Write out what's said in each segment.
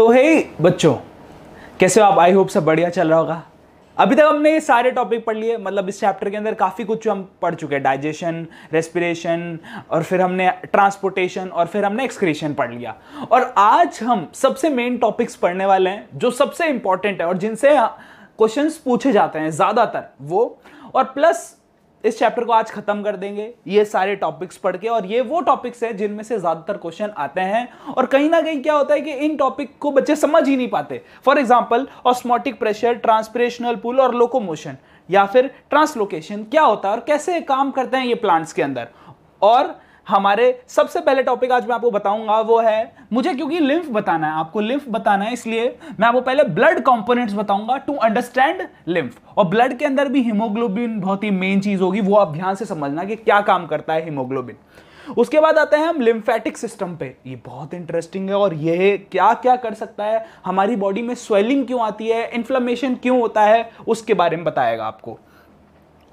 तो हे बच्चों कैसे हो आप आई होप सब बढ़िया चल रहा होगा अभी तक हमने ये सारे टॉपिक पढ़ लिए मतलब इस चैप्टर के अंदर काफ़ी कुछ हम पढ़ चुके हैं डाइजेशन रेस्पिरेशन और फिर हमने ट्रांसपोर्टेशन और फिर हमने एक्सक्रीशन पढ़ लिया और आज हम सबसे मेन टॉपिक्स पढ़ने वाले हैं जो सबसे इंपॉर्टेंट है और जिनसे क्वेश्चन पूछे जाते हैं ज़्यादातर वो और प्लस इस चैप्टर को आज खत्म कर देंगे ये सारे टॉपिक्स पढ़ के और ये वो टॉपिक्स हैं जिनमें से ज़्यादातर क्वेश्चन आते हैं और कहीं ना कहीं क्या होता है कि इन टॉपिक को बच्चे समझ ही नहीं पाते for example osmotic pressure transpirational pull और लोकोमोशन या फिर ट्रांसलोकेशन क्या होता है और कैसे काम करते हैं ये प्लांट्स के अंदर और हमारे सबसे पहले टॉपिक आज मैं आपको बताऊंगा वो है मुझे क्योंकि लिम्फ बताना है आपको लिम्फ बताना है इसलिए मैं आपको पहले ब्लड कंपोनेंट्स बताऊंगा टू अंडरस्टैंड लिम्फ और ब्लड के अंदर भी हीमोग्लोबिन बहुत ही मेन चीज होगी वो आप ध्यान से समझना कि क्या काम करता है हीमोग्लोबिन उसके बाद आते हैं हम लिम्फेटिक सिस्टम पे ये बहुत इंटरेस्टिंग है और ये क्या क्या कर सकता है हमारी बॉडी में स्वेलिंग क्यों आती है इन्फ्लेमेशन क्यों होता है उसके बारे में बताएगा आपको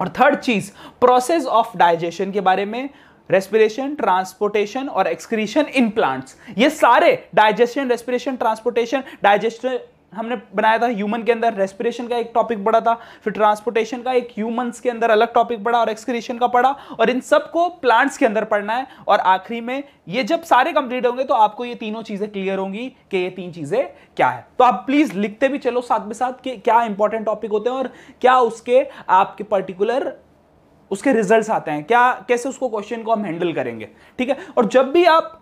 और थर्ड चीज प्रोसेस ऑफ डाइजेशन के बारे में रेस्पिरेशन ट्रांसपोर्टेशन और एक्सक्रीशन इन प्लांट्स ये सारे डाइजेशन रेस्पिरेशन ट्रांसपोर्टेशन डाइजेशन हमने बनाया था ह्यूमन के अंदर रेस्पिरेशन का एक टॉपिक पड़ा था फिर ट्रांसपोर्टेशन का एक ह्यूमंस के अंदर अलग टॉपिक पड़ा और एक्सक्रीशन का पड़ा और इन सब को प्लांट्स के अंदर पढ़ना है और आखिरी में ये जब सारे कंप्लीट होंगे तो आपको ये तीनों चीज़ें क्लियर होंगी कि ये तीन चीज़ें क्या है तो आप प्लीज़ लिखते भी चलो साथ में साथ कि क्या इंपॉर्टेंट टॉपिक होते हैं और क्या उसके आपके पर्टिकुलर उसके रिजल्ट्स आते हैं क्या कैसे उसको क्वेश्चन को हम हैंडल करेंगे ठीक है और जब भी आप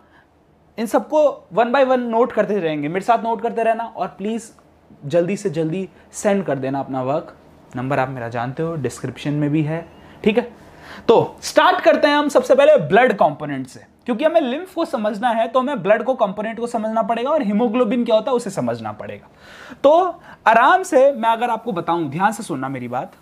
इन सबको वन बाय वन नोट करते रहेंगे मेरे साथ नोट करते रहना और प्लीज़ जल्दी से जल्दी सेंड कर देना अपना वर्क नंबर आप मेरा जानते हो डिस्क्रिप्शन में भी है ठीक है तो स्टार्ट करते हैं हम सबसे पहले ब्लड कंपोनेंट से क्योंकि हमें लिम्फ को समझना है तो हमें ब्लड को कंपोनेंट को समझना पड़ेगा और हीमोग्लोबिन क्या होता है उसे समझना पड़ेगा तो आराम से मैं अगर आपको बताऊं ध्यान से सुनना मेरी बात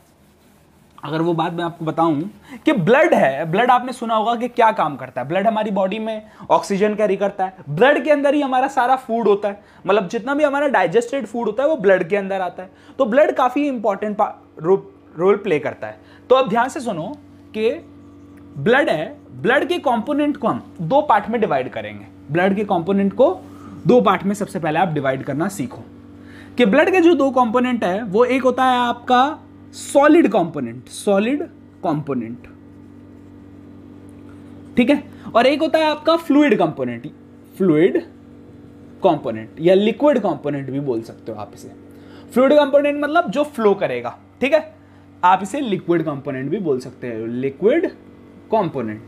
अगर वो बात मैं आपको बताऊं कि ब्लड है ब्लड आपने सुना होगा कि क्या काम करता है ब्लड हमारी बॉडी में ऑक्सीजन कैरी करता है ब्लड के अंदर ही हमारा सारा फूड होता है मतलब जितना भी हमारा डाइजेस्टेड फूड होता है वो ब्लड के अंदर आता है तो ब्लड काफ़ी इंपॉर्टेंट रो, रोल प्ले करता है तो अब ध्यान से सुनो कि ब्लड है ब्लड के कॉम्पोनेंट को हम दो पार्ट में डिवाइड करेंगे ब्लड के कॉम्पोनेंट को दो पार्ट में सबसे पहले आप डिवाइड करना सीखो कि ब्लड के जो दो कॉम्पोनेंट है वो एक होता है आपका सॉलिड कंपोनेंट सॉलिड कंपोनेंट ठीक है और एक होता है आपका फ्लूड कंपोनेंट फ्लूड कंपोनेंट या लिक्विड कंपोनेंट भी बोल सकते हो आप इसे फ्लूड कंपोनेंट मतलब जो फ्लो करेगा ठीक है आप इसे लिक्विड कंपोनेंट भी बोल सकते हो लिक्विड कंपोनेंट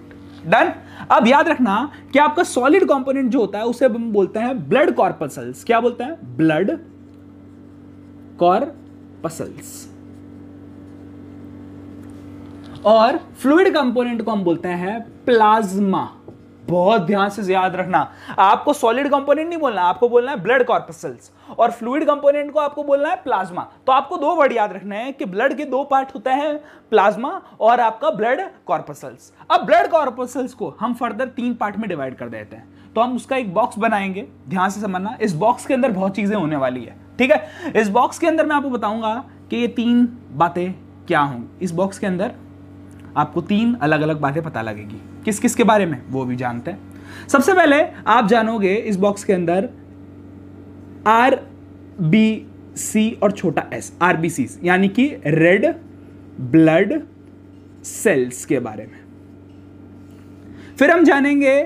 डन अब याद रखना कि आपका सॉलिड कंपोनेंट जो होता है उसे हम बोलते हैं ब्लड कॉर्पसल्स क्या बोलते हैं ब्लड कॉर्पसल्स और फ्लूड कंपोनेंट को हम बोलते हैं प्लाज्मा बहुत ध्यान से याद रखना आपको सॉलिड कंपोनेंट नहीं बोलना आपको बोलना है ब्लड कॉर्पसल्स और फ्लूड कंपोनेंट को आपको बोलना है प्लाज्मा तो आपको दो वर्ड याद रखना है कि ब्लड के दो पार्ट होते हैं प्लाज्मा और आपका ब्लड कॉर्पसल्स अब ब्लड कॉर्पसल्स को हम फर्दर तीन पार्ट में डिवाइड कर देते हैं तो हम उसका एक बॉक्स बनाएंगे ध्यान से समझना इस बॉक्स के अंदर बहुत चीजें होने वाली है ठीक है इस बॉक्स के अंदर मैं आपको बताऊंगा कि ये तीन बातें क्या होंगी इस बॉक्स के अंदर आपको तीन अलग अलग बातें पता लगेगी किस किस के बारे में वो भी जानते हैं सबसे पहले आप जानोगे इस बॉक्स के अंदर आर बी सी और छोटा एस आर बी सी यानी कि रेड ब्लड सेल्स के बारे में फिर हम जानेंगे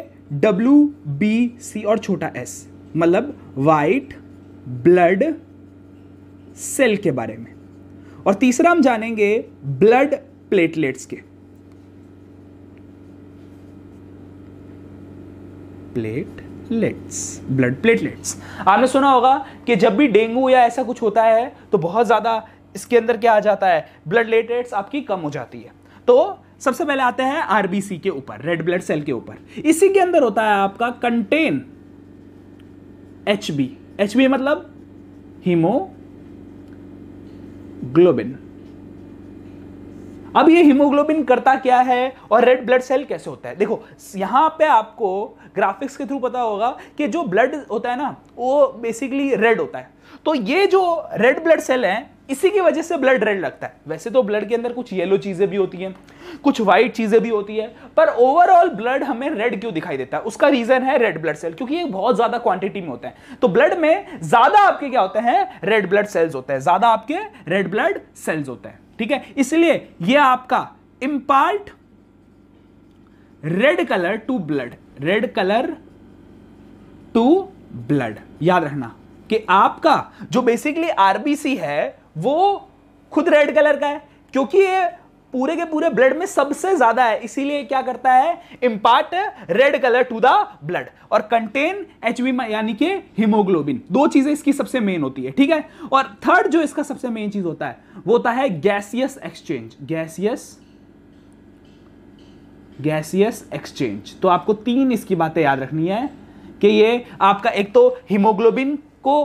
डब्ल्यू बी सी और छोटा एस मतलब वाइट ब्लड सेल के बारे में और तीसरा हम जानेंगे ब्लड प्लेटलेट्स के प्लेटलेट्स ब्लड प्लेटलेट्स आपने सुना होगा कि जब भी डेंगू या ऐसा कुछ होता है तो बहुत ज़्यादा इसके अंदर क्या आ जाता है ब्लड प्लेटलेट्स आपकी कम हो जाती है तो सबसे पहले आते हैं आरबीसी के ऊपर रेड ब्लड सेल के ऊपर इसी के अंदर होता है आपका content H B H B मतलब हीमोग्लोबिन अब ये हीमोग्लोबिन करता क्या है और रेड ब्लड सेल कैसे होता है देखो यहां पे आपको ग्राफिक्स के थ्रू पता होगा कि जो ब्लड होता है ना वो बेसिकली रेड होता है तो ये जो रेड ब्लड सेल है इसी की वजह से ब्लड रेड लगता है वैसे तो ब्लड के अंदर कुछ येलो चीज़ें भी होती हैं कुछ व्हाइट चीज़ें भी होती है पर ओवरऑल ब्लड हमें रेड क्यों दिखाई देता है उसका रीज़न है रेड ब्लड सेल क्योंकि ये बहुत ज़्यादा क्वांटिटी में होते हैं तो ब्लड में ज़्यादा आपके क्या होते हैं रेड ब्लड सेल्स होते हैं ज़्यादा आपके रेड ब्लड सेल्स होते हैं ठीक है इसलिए यह आपका impart red colour to blood red colour to blood याद रखना कि आपका जो बेसिकली आरबीसी है वो खुद रेड कलर का है क्योंकि ये पूरे के पूरे ब्लड में सबसे ज्यादा है इसीलिए क्या करता है impart red colour to the blood और कंटेन एच यानी कि हीमोग्लोबिन दो चीजें इसकी सबसे मेन होती है ठीक है और थर्ड जो इसका सबसे मेन चीज होता है वो होता है gaseous exchange gaseous gaseous exchange तो आपको तीन इसकी बातें याद रखनी है कि ये आपका एक तो हीमोग्लोबिन को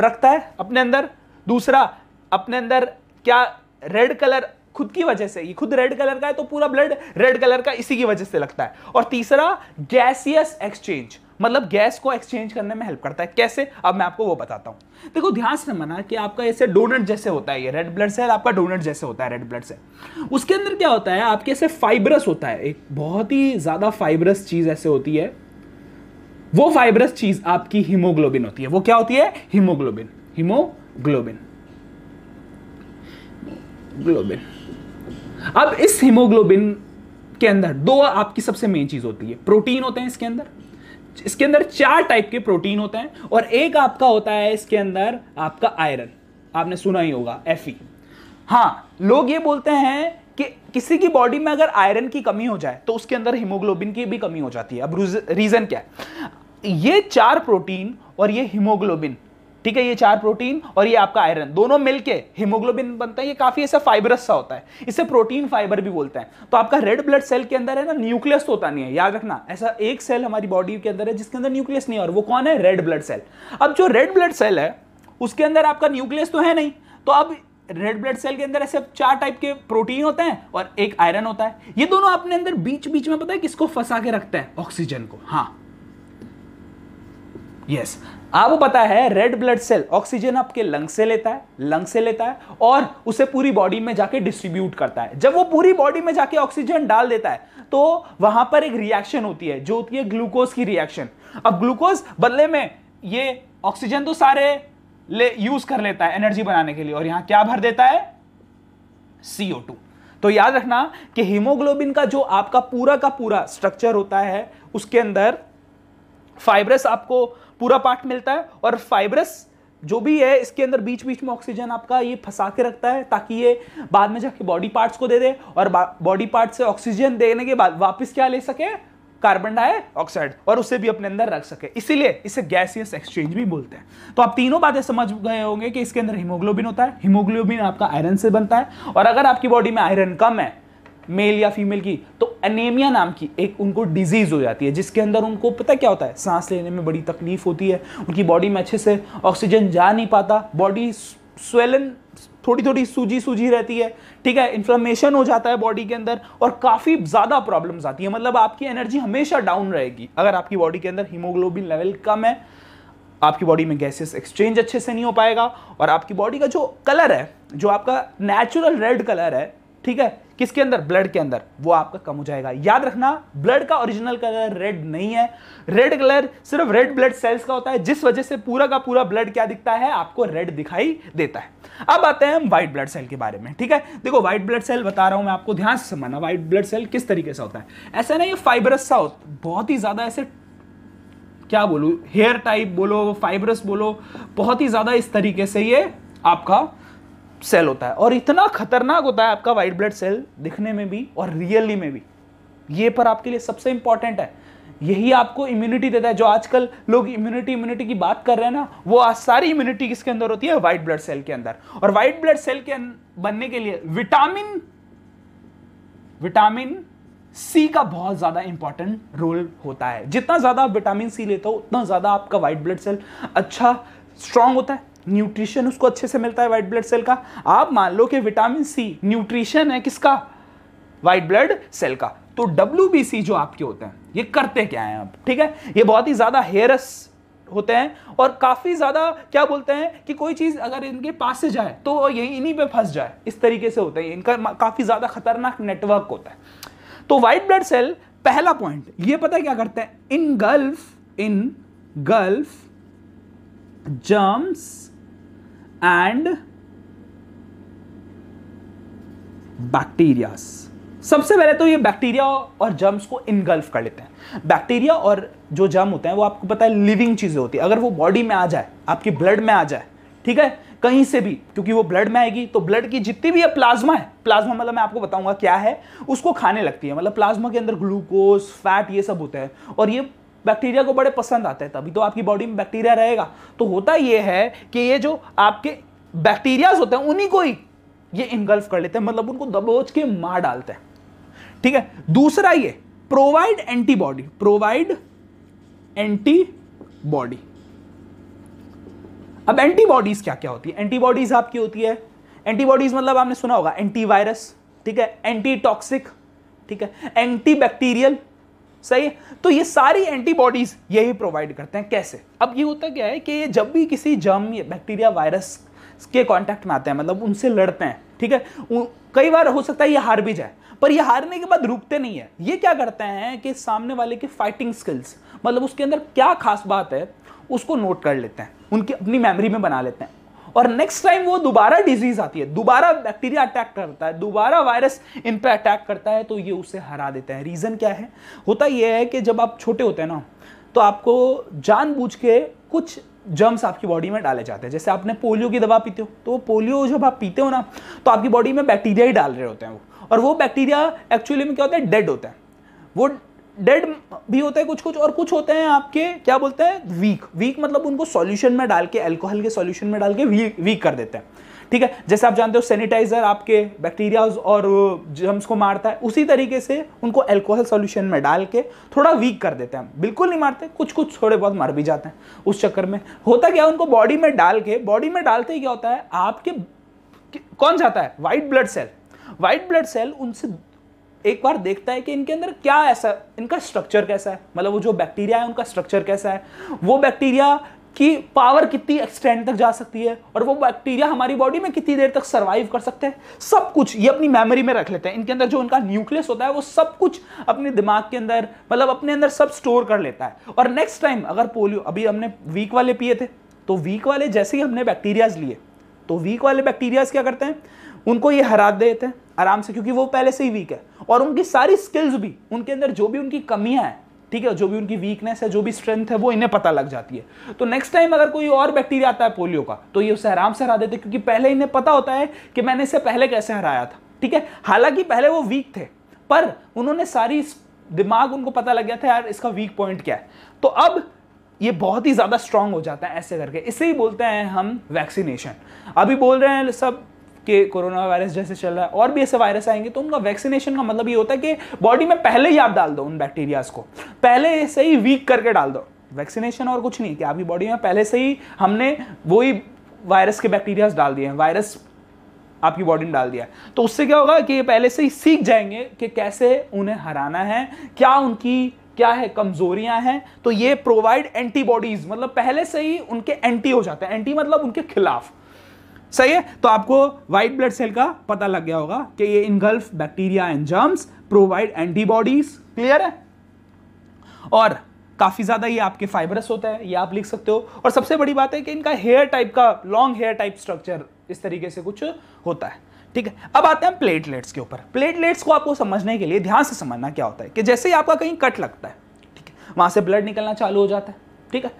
रखता है अपने अंदर दूसरा अपने अंदर क्या रेड कलर खुद की वजह से ये खुद रेड कलर का है तो पूरा ब्लड रेड कलर का इसी की वजह से लगता है और तीसरा गैसियस एक्सचेंज मतलब गैस को एक्सचेंज करने में हेल्प करता है कैसे अब मैं आपको वो बताता हूँ देखो ध्यान से मना कि आपका ऐसे डोनट जैसे होता है ये रेड ब्लड सेल आपका डोनट जैसे होता है रेड ब्लड सेल उसके अंदर क्या होता है आपके ऐसे फाइबरस होता है एक बहुत ही ज़्यादा फाइबरस चीज़ ऐसे होती है वो फाइबरस चीज़ आपकी हीमोग्लोबिन होती है वो क्या होती है हीमोग्लोबिन हीमोग्लोबिन ग्लोबिन अब इस हीमोग्लोबिन के अंदर दो आपकी सबसे मेन चीज होती है प्रोटीन होते हैं इसके अंदर इसके अंदर चार टाइप के प्रोटीन होते हैं और एक आपका होता है इसके अंदर आपका आयरन आपने सुना ही होगा एफ हाँ लोग ये बोलते हैं कि किसी की बॉडी में अगर आयरन की कमी हो जाए तो उसके अंदर हीमोग्लोबिन की भी कमी हो जाती है अब रीज़न क्या है ये चार प्रोटीन और ये हीमोग्लोबिन ठीक है ये चार प्रोटीन और ये आपका आयरन दोनों मिलके हीमोग्लोबिन बनता है ये काफी ऐसा फाइबरस सा होता है इसे प्रोटीन फाइबर भी बोलते हैं तो आपका रेड ब्लड सेल के अंदर है ना न्यूक्लियस होता नहीं है याद रखना ऐसा एक सेल हमारी बॉडी के अंदर है जिसके अंदर न्यूक्लियस नहीं है और वो कौन है रेड ब्लड सेल अब जो रेड ब्लड सेल है उसके अंदर आपका न्यूक्लियस तो है नहीं तो अब रेड ब्लड सेल के अंदर ऐसे चार टाइप के प्रोटीन होते हैं और एक आयरन होता है ये दोनों अपने अंदर बीच बीच में पता है किसको फंसा के रखते हैं ऑक्सीजन को हाँ यस आपको पता है रेड ब्लड सेल ऑक्सीजन आपके लंग से लेता है लंग से लेता है और उसे पूरी बॉडी में जाके डिस्ट्रीब्यूट करता है जब वो पूरी बॉडी में जाके ऑक्सीजन डाल देता है तो वहां पर एक रिएक्शन होती है जो होती है ग्लूकोज की रिएक्शन अब ग्लूकोज बदले में ये ऑक्सीजन तो सारे ले यूज कर लेता है एनर्जी बनाने के लिए और यहां क्या भर देता है सीओ टू तो याद रखना कि हीमोग्लोबिन का जो आपका पूरा का पूरा स्ट्रक्चर होता है उसके अंदर फाइब्रस आपको पूरा पार्ट मिलता है और फाइबरस जो भी है इसके अंदर बीच बीच में ऑक्सीजन आपका ये फंसा के रखता है ताकि ये बाद में जाके बॉडी पार्ट्स को दे दे और बॉडी पार्ट से ऑक्सीजन देने के बाद वापस क्या ले सके कार्बन डाइऑक्साइड और उसे भी अपने अंदर रख सके इसीलिए इसे गैसियस एक्सचेंज भी बोलते हैं तो आप तीनों बातें समझ गए होंगे कि इसके अंदर हीमोग्लोबिन होता है हीमोग्लोबिन आपका आयरन से बनता है और अगर आपकी बॉडी में आयरन कम है मेल या फीमेल की तो एनेमिया नाम की एक उनको डिजीज़ हो जाती है जिसके अंदर उनको पता क्या होता है सांस लेने में बड़ी तकलीफ होती है उनकी बॉडी में अच्छे से ऑक्सीजन जा नहीं पाता बॉडी स्वेलन थोड़ी थोड़ी सूजी सूजी रहती है ठीक है इन्फ्लामेशन हो जाता है बॉडी के अंदर और काफ़ी ज़्यादा प्रॉब्लम्स आती है मतलब आपकी एनर्जी हमेशा डाउन रहेगी अगर आपकी बॉडी के अंदर हीमोग्लोबिन लेवल कम है आपकी बॉडी में गैसेस एक्सचेंज अच्छे से नहीं हो पाएगा और आपकी बॉडी का जो कलर है जो आपका नेचुरल रेड कलर है ठीक है किसके अंदर ब्लड के अंदर वो आपका कम हो जाएगा याद रखना ब्लड का ओरिजिनल कलर रेड नहीं है रेड कलर सिर्फ रेड ब्लड सेल्स का होता है जिस वजह से पूरा का पूरा ब्लड क्या दिखता है आपको रेड दिखाई देता है अब आते हैं हम व्हाइट ब्लड सेल के बारे में ठीक है देखो व्हाइट ब्लड सेल बता रहा हूं मैं आपको ध्यान से समझना व्हाइट ब्लड सेल किस तरीके से होता है ऐसा नहीं फाइबरस सा बहुत ही ज्यादा ऐसे क्या बोलू हेयर टाइप बोलो फाइबरस बोलो बहुत ही ज़्यादा इस तरीके से ये आपका सेल होता है और इतना खतरनाक होता है आपका व्हाइट ब्लड सेल दिखने में भी और रियली में भी ये पर आपके लिए सबसे इंपॉर्टेंट है यही आपको इम्यूनिटी देता है जो आजकल लोग इम्यूनिटी इम्यूनिटी की बात कर रहे हैं ना वो आज सारी इम्यूनिटी किसके अंदर होती है व्हाइट ब्लड सेल के अंदर और व्हाइट ब्लड सेल के अं-, बनने के लिए विटामिन विटामिन सी का बहुत ज्यादा इंपॉर्टेंट रोल होता है जितना ज्यादा आप विटामिन सी लेते हो उतना ज्यादा आपका व्हाइट ब्लड सेल अच्छा स्ट्रांग होता है न्यूट्रिशन उसको अच्छे से मिलता है व्हाइट ब्लड सेल का आप मान लो कि विटामिन सी न्यूट्रिशन है किसका व्हाइट ब्लड सेल का तो डब्ल्यू जो आपके होते हैं ये करते क्या हैं आप ठीक है ये बहुत ही ज़्यादा हेयरस होते हैं और काफ़ी ज़्यादा क्या बोलते हैं कि कोई चीज़ अगर इनके पास से जाए तो यही इन्हीं पे फंस जाए इस तरीके से होता है इनका काफ़ी ज़्यादा खतरनाक नेटवर्क होता है तो व्हाइट ब्लड सेल पहला पॉइंट ये पता है क्या करते हैं engulf engulf germs and bacterias सबसे पहले तो ये बैक्टीरिया और जर्म्स को इनगल्फ कर लेते हैं बैक्टीरिया और जो जर्म होते हैं वो आपको पता है लिविंग चीज़ें होती है अगर वो बॉडी में आ जाए आपके ब्लड में आ जाए ठीक है कहीं से भी क्योंकि वो ब्लड में आएगी तो ब्लड की जितनी भी प्लाज्मा है प्लाज्मा मतलब मैं आपको बताऊंगा क्या है उसको खाने लगती है मतलब प्लाज्मा के अंदर ग्लूकोज फैट ये सब होता है और ये बैक्टीरिया को बड़े पसंद आते हैं तभी तो आपकी बॉडी में बैक्टीरिया रहेगा तो होता यह है कि ये जो आपके बैक्टीरियाज होते हैं उन्हीं को ही ये इंगल्फ कर लेते हैं मतलब उनको दबोच के मार डालते हैं ठीक है दूसरा ये प्रोवाइड एंटीबॉडी प्रोवाइड एंटीबॉडी अब एंटीबॉडीज क्या क्या होती है एंटीबॉडीज आपकी होती है एंटीबॉडीज मतलब आपने सुना होगा एंटीवायरस ठीक है एंटीटॉक्सिक ठीक है एंटीबैक्टीरियल सही है तो ये सारी एंटीबॉडीज यही प्रोवाइड करते हैं कैसे अब ये होता क्या है कि जब भी किसी जर्म बैक्टीरिया वायरस के कांटेक्ट में आते हैं मतलब उनसे लड़ते हैं ठीक है कई बार हो सकता है ये हार भी जाए पर ये हारने के बाद रुकते नहीं है ये क्या करते हैं कि सामने वाले की फाइटिंग स्किल्स मतलब उसके अंदर क्या खास बात है उसको नोट कर लेते हैं उनकी अपनी मेमोरी में बना लेते हैं और नेक्स्ट टाइम वो दोबारा डिजीज आती है दोबारा बैक्टीरिया अटैक करता है दोबारा वायरस इन पर अटैक करता है तो ये उसे हरा देता है रीज़न क्या है होता यह है कि जब आप छोटे होते हैं ना तो आपको जान के कुछ जर्म्स आपकी बॉडी में डाले जाते हैं जैसे आपने पोलियो की दवा पीते हो तो वो पोलियो जब आप पीते हो ना तो आपकी बॉडी में बैक्टीरिया ही डाल रहे होते हैं वो और वो बैक्टीरिया एक्चुअली में क्या होता है डेड होता है वो डेड भी होते हैं कुछ कुछ और कुछ होते हैं आपके क्या बोलते हैं वीक वीक मतलब उनको सॉल्यूशन में डाल के एल्कोहल के सॉल्यूशन में डाल के वीक वीक कर देते हैं ठीक है जैसे आप जानते हो सैनिटाइजर आपके बैक्टीरियाज और जर्म्स को मारता है उसी तरीके से उनको एल्कोहल सॉल्यूशन में डाल के थोड़ा वीक कर देते हैं बिल्कुल नहीं मारते कुछ कुछ थोड़े बहुत मर भी जाते हैं उस चक्कर में होता क्या उनको बॉडी में डाल के बॉडी में डालते ही क्या होता है आपके कौन जाता है white blood cell white blood cell उनसे एक बार देखता है कि इनके अंदर क्या ऐसा इनका स्ट्रक्चर कैसा है मतलब वो जो बैक्टीरिया है उनका स्ट्रक्चर कैसा है वो बैक्टीरिया की पावर कितनी एक्सटेंड तक जा सकती है और वो बैक्टीरिया हमारी बॉडी में कितनी देर तक सर्वाइव कर सकते हैं सब कुछ ये अपनी मेमोरी में रख लेते हैं इनके अंदर जो उनका न्यूक्लियस होता है वो सब कुछ अपने दिमाग के अंदर मतलब अपने अंदर सब स्टोर कर लेता है और नेक्स्ट टाइम अगर पोलियो अभी हमने वीक वाले पिए थे तो वीक वाले जैसे ही हमने बैक्टीरियाज लिए तो वीक वाले बैक्टीरियाज क्या करते हैं उनको ये हरा देते हैं आराम से क्योंकि वो पहले से ही वीक है और उनकी सारी स्किल्स भी उनके अंदर जो भी उनकी कमियां हैं ठीक है जो भी उनकी वीकनेस है जो भी स्ट्रेंथ है वो इन्हें पता लग जाती है तो नेक्स्ट टाइम अगर कोई और बैक्टीरिया आता है पोलियो का तो ये उसे आराम से हरा देते क्योंकि पहले इन्हें पता होता है कि मैंने इसे पहले कैसे हराया था ठीक है हालांकि पहले वो वीक थे पर उन्होंने सारी दिमाग उनको पता लग गया था यार इसका वीक पॉइंट क्या है तो अब ये बहुत ही ज़्यादा स्ट्रांग हो जाता है ऐसे करके इसे ही बोलते हैं हम वैक्सीनेशन अभी बोल रहे हैं सब कि कोरोना वायरस जैसे चल रहा है और भी ऐसे वायरस आएंगे तो उनका वैक्सीनेशन का मतलब ये होता है कि बॉडी में पहले ही आप डाल दो उन बैक्टीरियाज को पहले से ही वीक करके डाल दो वैक्सीनेशन और कुछ नहीं कि आपकी बॉडी में पहले से ही हमने वही वायरस के बैक्टीरियाज डाल दिए हैं वायरस आपकी बॉडी में डाल दिया तो उससे क्या होगा कि पहले से ही सीख जाएंगे कि कैसे उन्हें हराना है क्या उनकी क्या है कमजोरियां हैं तो ये प्रोवाइड एंटीबॉडीज मतलब पहले से ही उनके एंटी हो जाते हैं एंटी मतलब उनके खिलाफ सही है तो आपको व्हाइट ब्लड सेल का पता लग गया होगा कि ये engulf bacteria and germs provide antibodies clear है और काफ़ी ज़्यादा ये आपके फाइबरस होता है ये आप लिख सकते हो और सबसे बड़ी बात है कि इनका हेयर टाइप का लॉन्ग हेयर टाइप स्ट्रक्चर इस तरीके से कुछ होता है ठीक है अब आते हैं प्लेटलेट्स के ऊपर प्लेटलेट्स को आपको समझने के लिए ध्यान से समझना क्या होता है कि जैसे ही आपका कहीं कट लगता है ठीक है वहां से ब्लड निकलना चालू हो जाता है ठीक है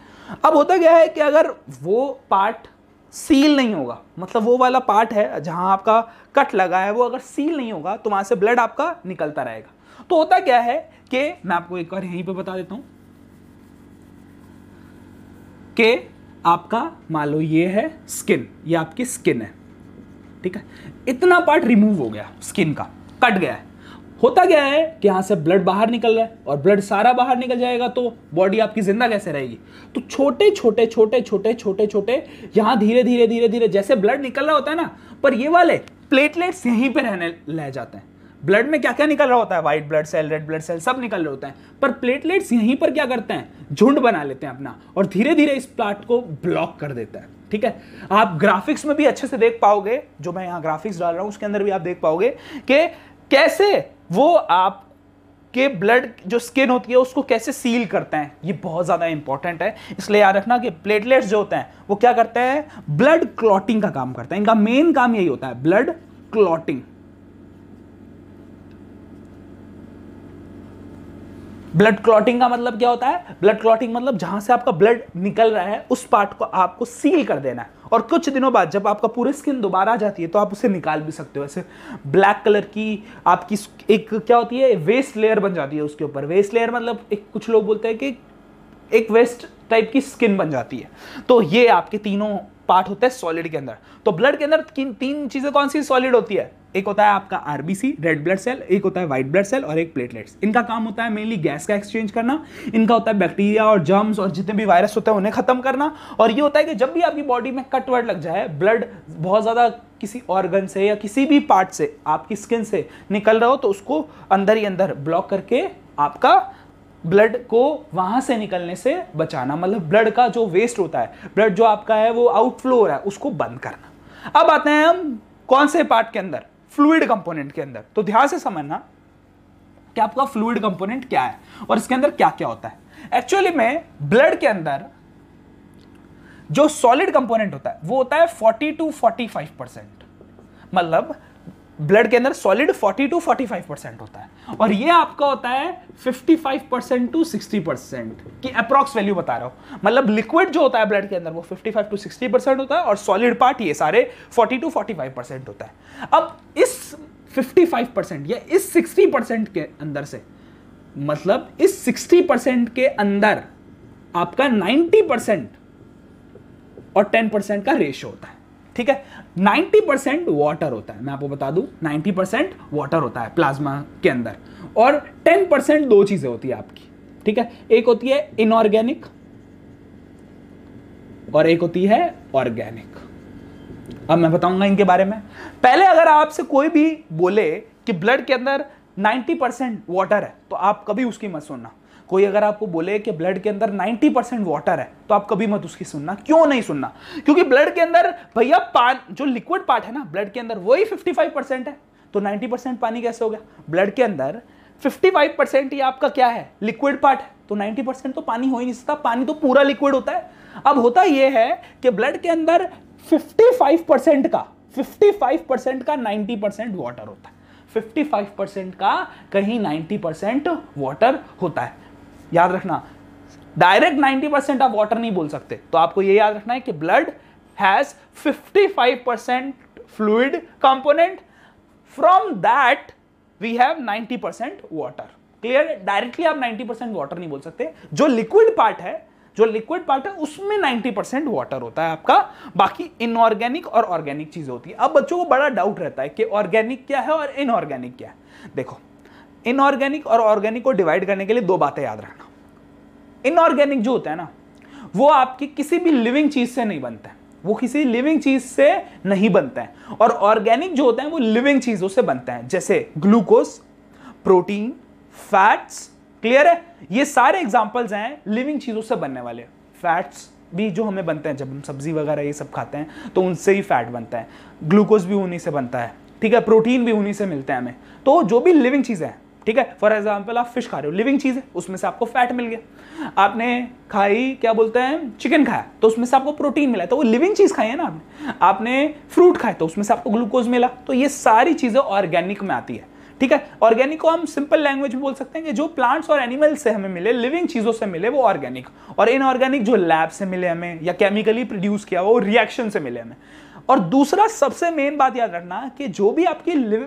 अब होता क्या है कि अगर वो पार्ट सील नहीं होगा मतलब वो वाला पार्ट है जहां आपका कट लगा है वो अगर सील नहीं होगा तो वहां से ब्लड आपका निकलता रहेगा तो होता क्या है कि मैं आपको एक बार यहीं पे बता देता हूं कि आपका मान लो ये है स्किन ये आपकी स्किन है ठीक है इतना पार्ट रिमूव हो गया स्किन का कट गया है होता क्या है कि यहाँ से ब्लड बाहर निकल रहा है और ब्लड सारा बाहर निकल जाएगा तो बॉडी आपकी जिंदा कैसे रहेगी तो छोटे छोटे छोटे छोटे छोटे छोटे यहाँ धीरे धीरे धीरे धीरे जैसे ब्लड निकल रहा होता है ना पर ये वाले प्लेटलेट्स यहीं पर रहने लह जाते हैं ब्लड में क्या क्या निकल रहा होता है white blood cell red blood cell सब निकल रहे होते हैं पर प्लेटलेट्स यहीं पर क्या करते हैं झुंड बना लेते हैं अपना और धीरे धीरे इस प्लाट को ब्लॉक कर देता है ठीक है आप ग्राफिक्स में भी अच्छे से देख पाओगे जो मैं यहाँ ग्राफिक्स डाल रहा हूँ उसके अंदर भी आप देख पाओगे कि कैसे वो आप के ब्लड जो स्किन होती है उसको कैसे सील करते हैं ये बहुत ज़्यादा इंपॉर्टेंट है इसलिए याद रखना कि प्लेटलेट्स जो होते हैं वो क्या करते हैं ब्लड क्लॉटिंग का काम करते हैं इनका मेन काम यही होता है ब्लड क्लॉटिंग ब्लड क्लॉटिंग का मतलब क्या होता है ब्लड क्लॉटिंग मतलब जहां से आपका ब्लड निकल रहा है उस पार्ट को आपको सील कर देना है और कुछ दिनों बाद जब आपका पूरी स्किन दोबारा आ जाती है तो आप उसे निकाल भी सकते हो ऐसे ब्लैक कलर की आपकी एक क्या होती है वेस्ट लेयर बन जाती है उसके ऊपर वेस्ट लेयर मतलब एक कुछ लोग बोलते हैं कि एक वेस्ट टाइप की स्किन बन जाती है तो ये आपके तीनों पार्ट होते हैं सॉलिड के अंदर तो ब्लड के अंदर तीन चीज़ें कौन सी सॉलिड होती है एक होता है आपका आरबीसी रेड ब्लड सेल एक होता है व्हाइट ब्लड सेल और एक प्लेटलेट्स इनका काम होता है मेनली गैस का एक्सचेंज करना इनका होता है बैक्टीरिया और जर्म्स और जितने भी वायरस होते हैं उन्हें खत्म करना और ये होता है कि जब भी आपकी बॉडी में कट लग जाए ब्लड बहुत ज़्यादा किसी ऑर्गन से या किसी भी पार्ट से आपकी स्किन से निकल रहा हो तो उसको अंदर ही अंदर ब्लॉक करके आपका ब्लड को वहां से निकलने से बचाना मतलब ब्लड का जो वेस्ट होता है ब्लड जो आपका है वो आउटफ्लो हो रहा है उसको बंद करना अब आते हैं हम कौन से पार्ट के अंदर फ्लूड कंपोनेंट के अंदर तो ध्यान से समझना कि आपका फ्लूड कंपोनेंट क्या है और इसके अंदर क्या क्या होता है एक्चुअली में ब्लड के अंदर जो सॉलिड कंपोनेंट होता है वो होता है 40 टू 45 परसेंट मतलब ब्लड के अंदर सॉलिड 40 टू 45 परसेंट होता है और ये आपका होता है 55 परसेंट टू 60 परसेंट की अप्रॉक्स वैल्यू बता रहा हूं मतलब लिक्विड जो होता है ब्लड के अंदर वो 55 टू 60 परसेंट होता है और सॉलिड पार्ट ये सारे 40 टू 45 परसेंट होता है अब इस 55 परसेंट या इस 60 परसेंट के अंदर से मतलब इस 60 परसेंट के अंदर आपका 90 परसेंट और 10 परसेंट का रेशियो होता है ठीक है 90 परसेंट वाटर होता है मैं आपको बता दूं 90 परसेंट वाटर होता है प्लाज्मा के अंदर और 10 परसेंट दो चीज़ें होती है आपकी ठीक है एक होती है इनऑर्गेनिक और एक होती है ऑर्गेनिक अब मैं बताऊंगा इनके बारे में पहले अगर आपसे कोई भी बोले कि ब्लड के अंदर 90 परसेंट वाटर है तो आप कभी उसकी मत सुनना कोई अगर आपको बोले कि ब्लड के अंदर 90 परसेंट वाटर है तो आप कभी मत उसकी सुनना क्यों नहीं सुनना क्योंकि ब्लड के अंदर भैया पान जो लिक्विड पार्ट है ना ब्लड के अंदर वही 55 परसेंट है तो 90 परसेंट पानी कैसे हो गया ब्लड के अंदर 55 परसेंट ये आपका क्या है लिक्विड पार्ट है तो 90 परसेंट तो पानी हो ही नहीं सकता पानी तो पूरा लिक्विड होता है अब होता यह है कि ब्लड के अंदर 55 परसेंट का 55 परसेंट का 90 परसेंट वाटर होता है 55 परसेंट का कहीं 90 परसेंट वाटर होता है याद रखना डायरेक्ट 90 परसेंट आप वाटर नहीं बोल सकते तो आपको ये याद रखना है कि blood has 55 percent fluid component from that we have 90 percent water clear directly आप 90 परसेंट वाटर नहीं बोल सकते जो लिक्विड पार्ट है जो लिक्विड पार्ट है उसमें 90 परसेंट वाटर होता है आपका बाकी इनऑर्गेनिक और ऑर्गेनिक चीजें होती है अब बच्चों को बड़ा डाउट रहता है कि ऑर्गेनिक क्या है और इनऑर्गेनिक क्या है देखो इनऑर्गेनिक और ऑर्गेनिक को डिवाइड करने के लिए दो बातें याद रखना इनऑर्गेनिक जो होता है ना वो आपकी किसी भी लिविंग चीज से नहीं बनता है वो किसी लिविंग चीज से नहीं बनता है और ऑर्गेनिक जो होता है वो लिविंग चीजों से बनता है जैसे ग्लूकोज प्रोटीन फैट्स क्लियर है ये सारे एग्जाम्पल्स हैं लिविंग चीजों से बनने वाले फैट्स भी जो हमें बनते हैं जब हम सब्जी वगैरह ये सब खाते हैं तो उनसे ही फैट बनता है ग्लूकोज भी उन्हीं से बनता है ठीक है प्रोटीन भी उन्हीं से मिलता है हमें तो जो भी लिविंग चीज़ है ठीक है फॉर एग्जाम्पल आप फिश खा रहे हो लिविंग चीज़ है उसमें से आपको फैट मिल गया आपने खाई क्या बोलते हैं चिकन खाया तो उसमें से आपको प्रोटीन मिला तो वो लिविंग चीज़ खाई है ना आपने आपने फ्रूट खाए तो उसमें से आपको ग्लूकोज मिला तो ये सारी चीज़ें ऑर्गेनिक में आती है ठीक है ऑर्गेनिक को हम सिंपल लैंग्वेज में बोल सकते हैं कि जो प्लांट्स और एनिमल्स से हमें मिले लिविंग चीजों से मिले वो ऑर्गेनिक और इनऑर्गेनिक जो लैब से मिले हमें या केमिकली प्रोड्यूस किया वो रिएक्शन से मिले हमें और दूसरा सबसे मेन बात याद रखना कि जो भी आपकी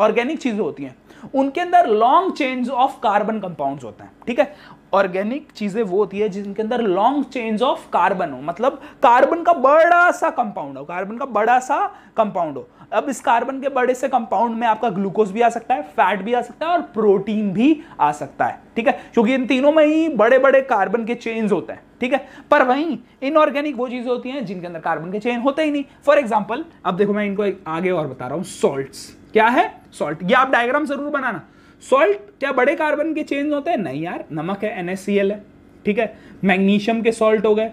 ऑर्गेनिक चीजें होती हैं उनके अंदर long chains of carbon compounds होते हैं ठीक है ऑर्गेनिक चीज़ें वो होती है जिनके अंदर लॉन्ग चेन्स ऑफ कार्बन हो मतलब कार्बन का बड़ा सा कंपाउंड हो कार्बन का बड़ा सा कंपाउंड हो अब इस कार्बन के बड़े से कंपाउंड में आपका ग्लूकोज भी आ सकता है फैट भी आ सकता है और प्रोटीन भी आ सकता है ठीक है क्योंकि इन तीनों में ही बड़े बड़े कार्बन के चेन्स होते हैं ठीक है पर वहीं इनऑर्गेनिक वो चीज़ें होती हैं जिनके अंदर कार्बन के चेन होते ही नहीं फॉर एग्जाम्पल अब देखो मैं इनको आगे और बता रहा हूं सॉल्ट्स क्या है सॉल्ट ये आप डायग्राम जरूर बनाना सॉल्ट क्या बड़े कार्बन के चेंज होते हैं नहीं यार नमक है एनएससीएल है ठीक है मैग्नीशियम के सॉल्ट हो गए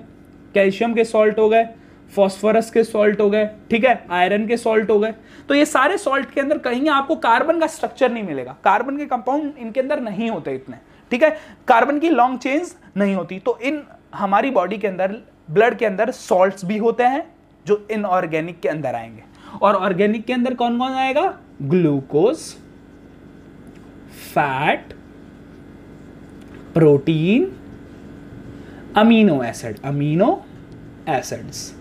कैल्शियम के सॉल्ट हो गए फॉस्फोरस के सॉल्ट हो गए ठीक है आयरन के सॉल्ट हो गए तो ये सारे सॉल्ट के अंदर कहीं आपको कार्बन का स्ट्रक्चर नहीं मिलेगा कार्बन के कंपाउंड इनके अंदर नहीं होते इतने ठीक है कार्बन की लॉन्ग चेंज नहीं होती तो इन हमारी बॉडी के अंदर ब्लड के अंदर सॉल्ट भी होते हैं जो इनऑर्गेनिक के अंदर आएंगे और ऑर्गेनिक के अंदर कौन कौन आएगा glucose fat protein amino acid amino acids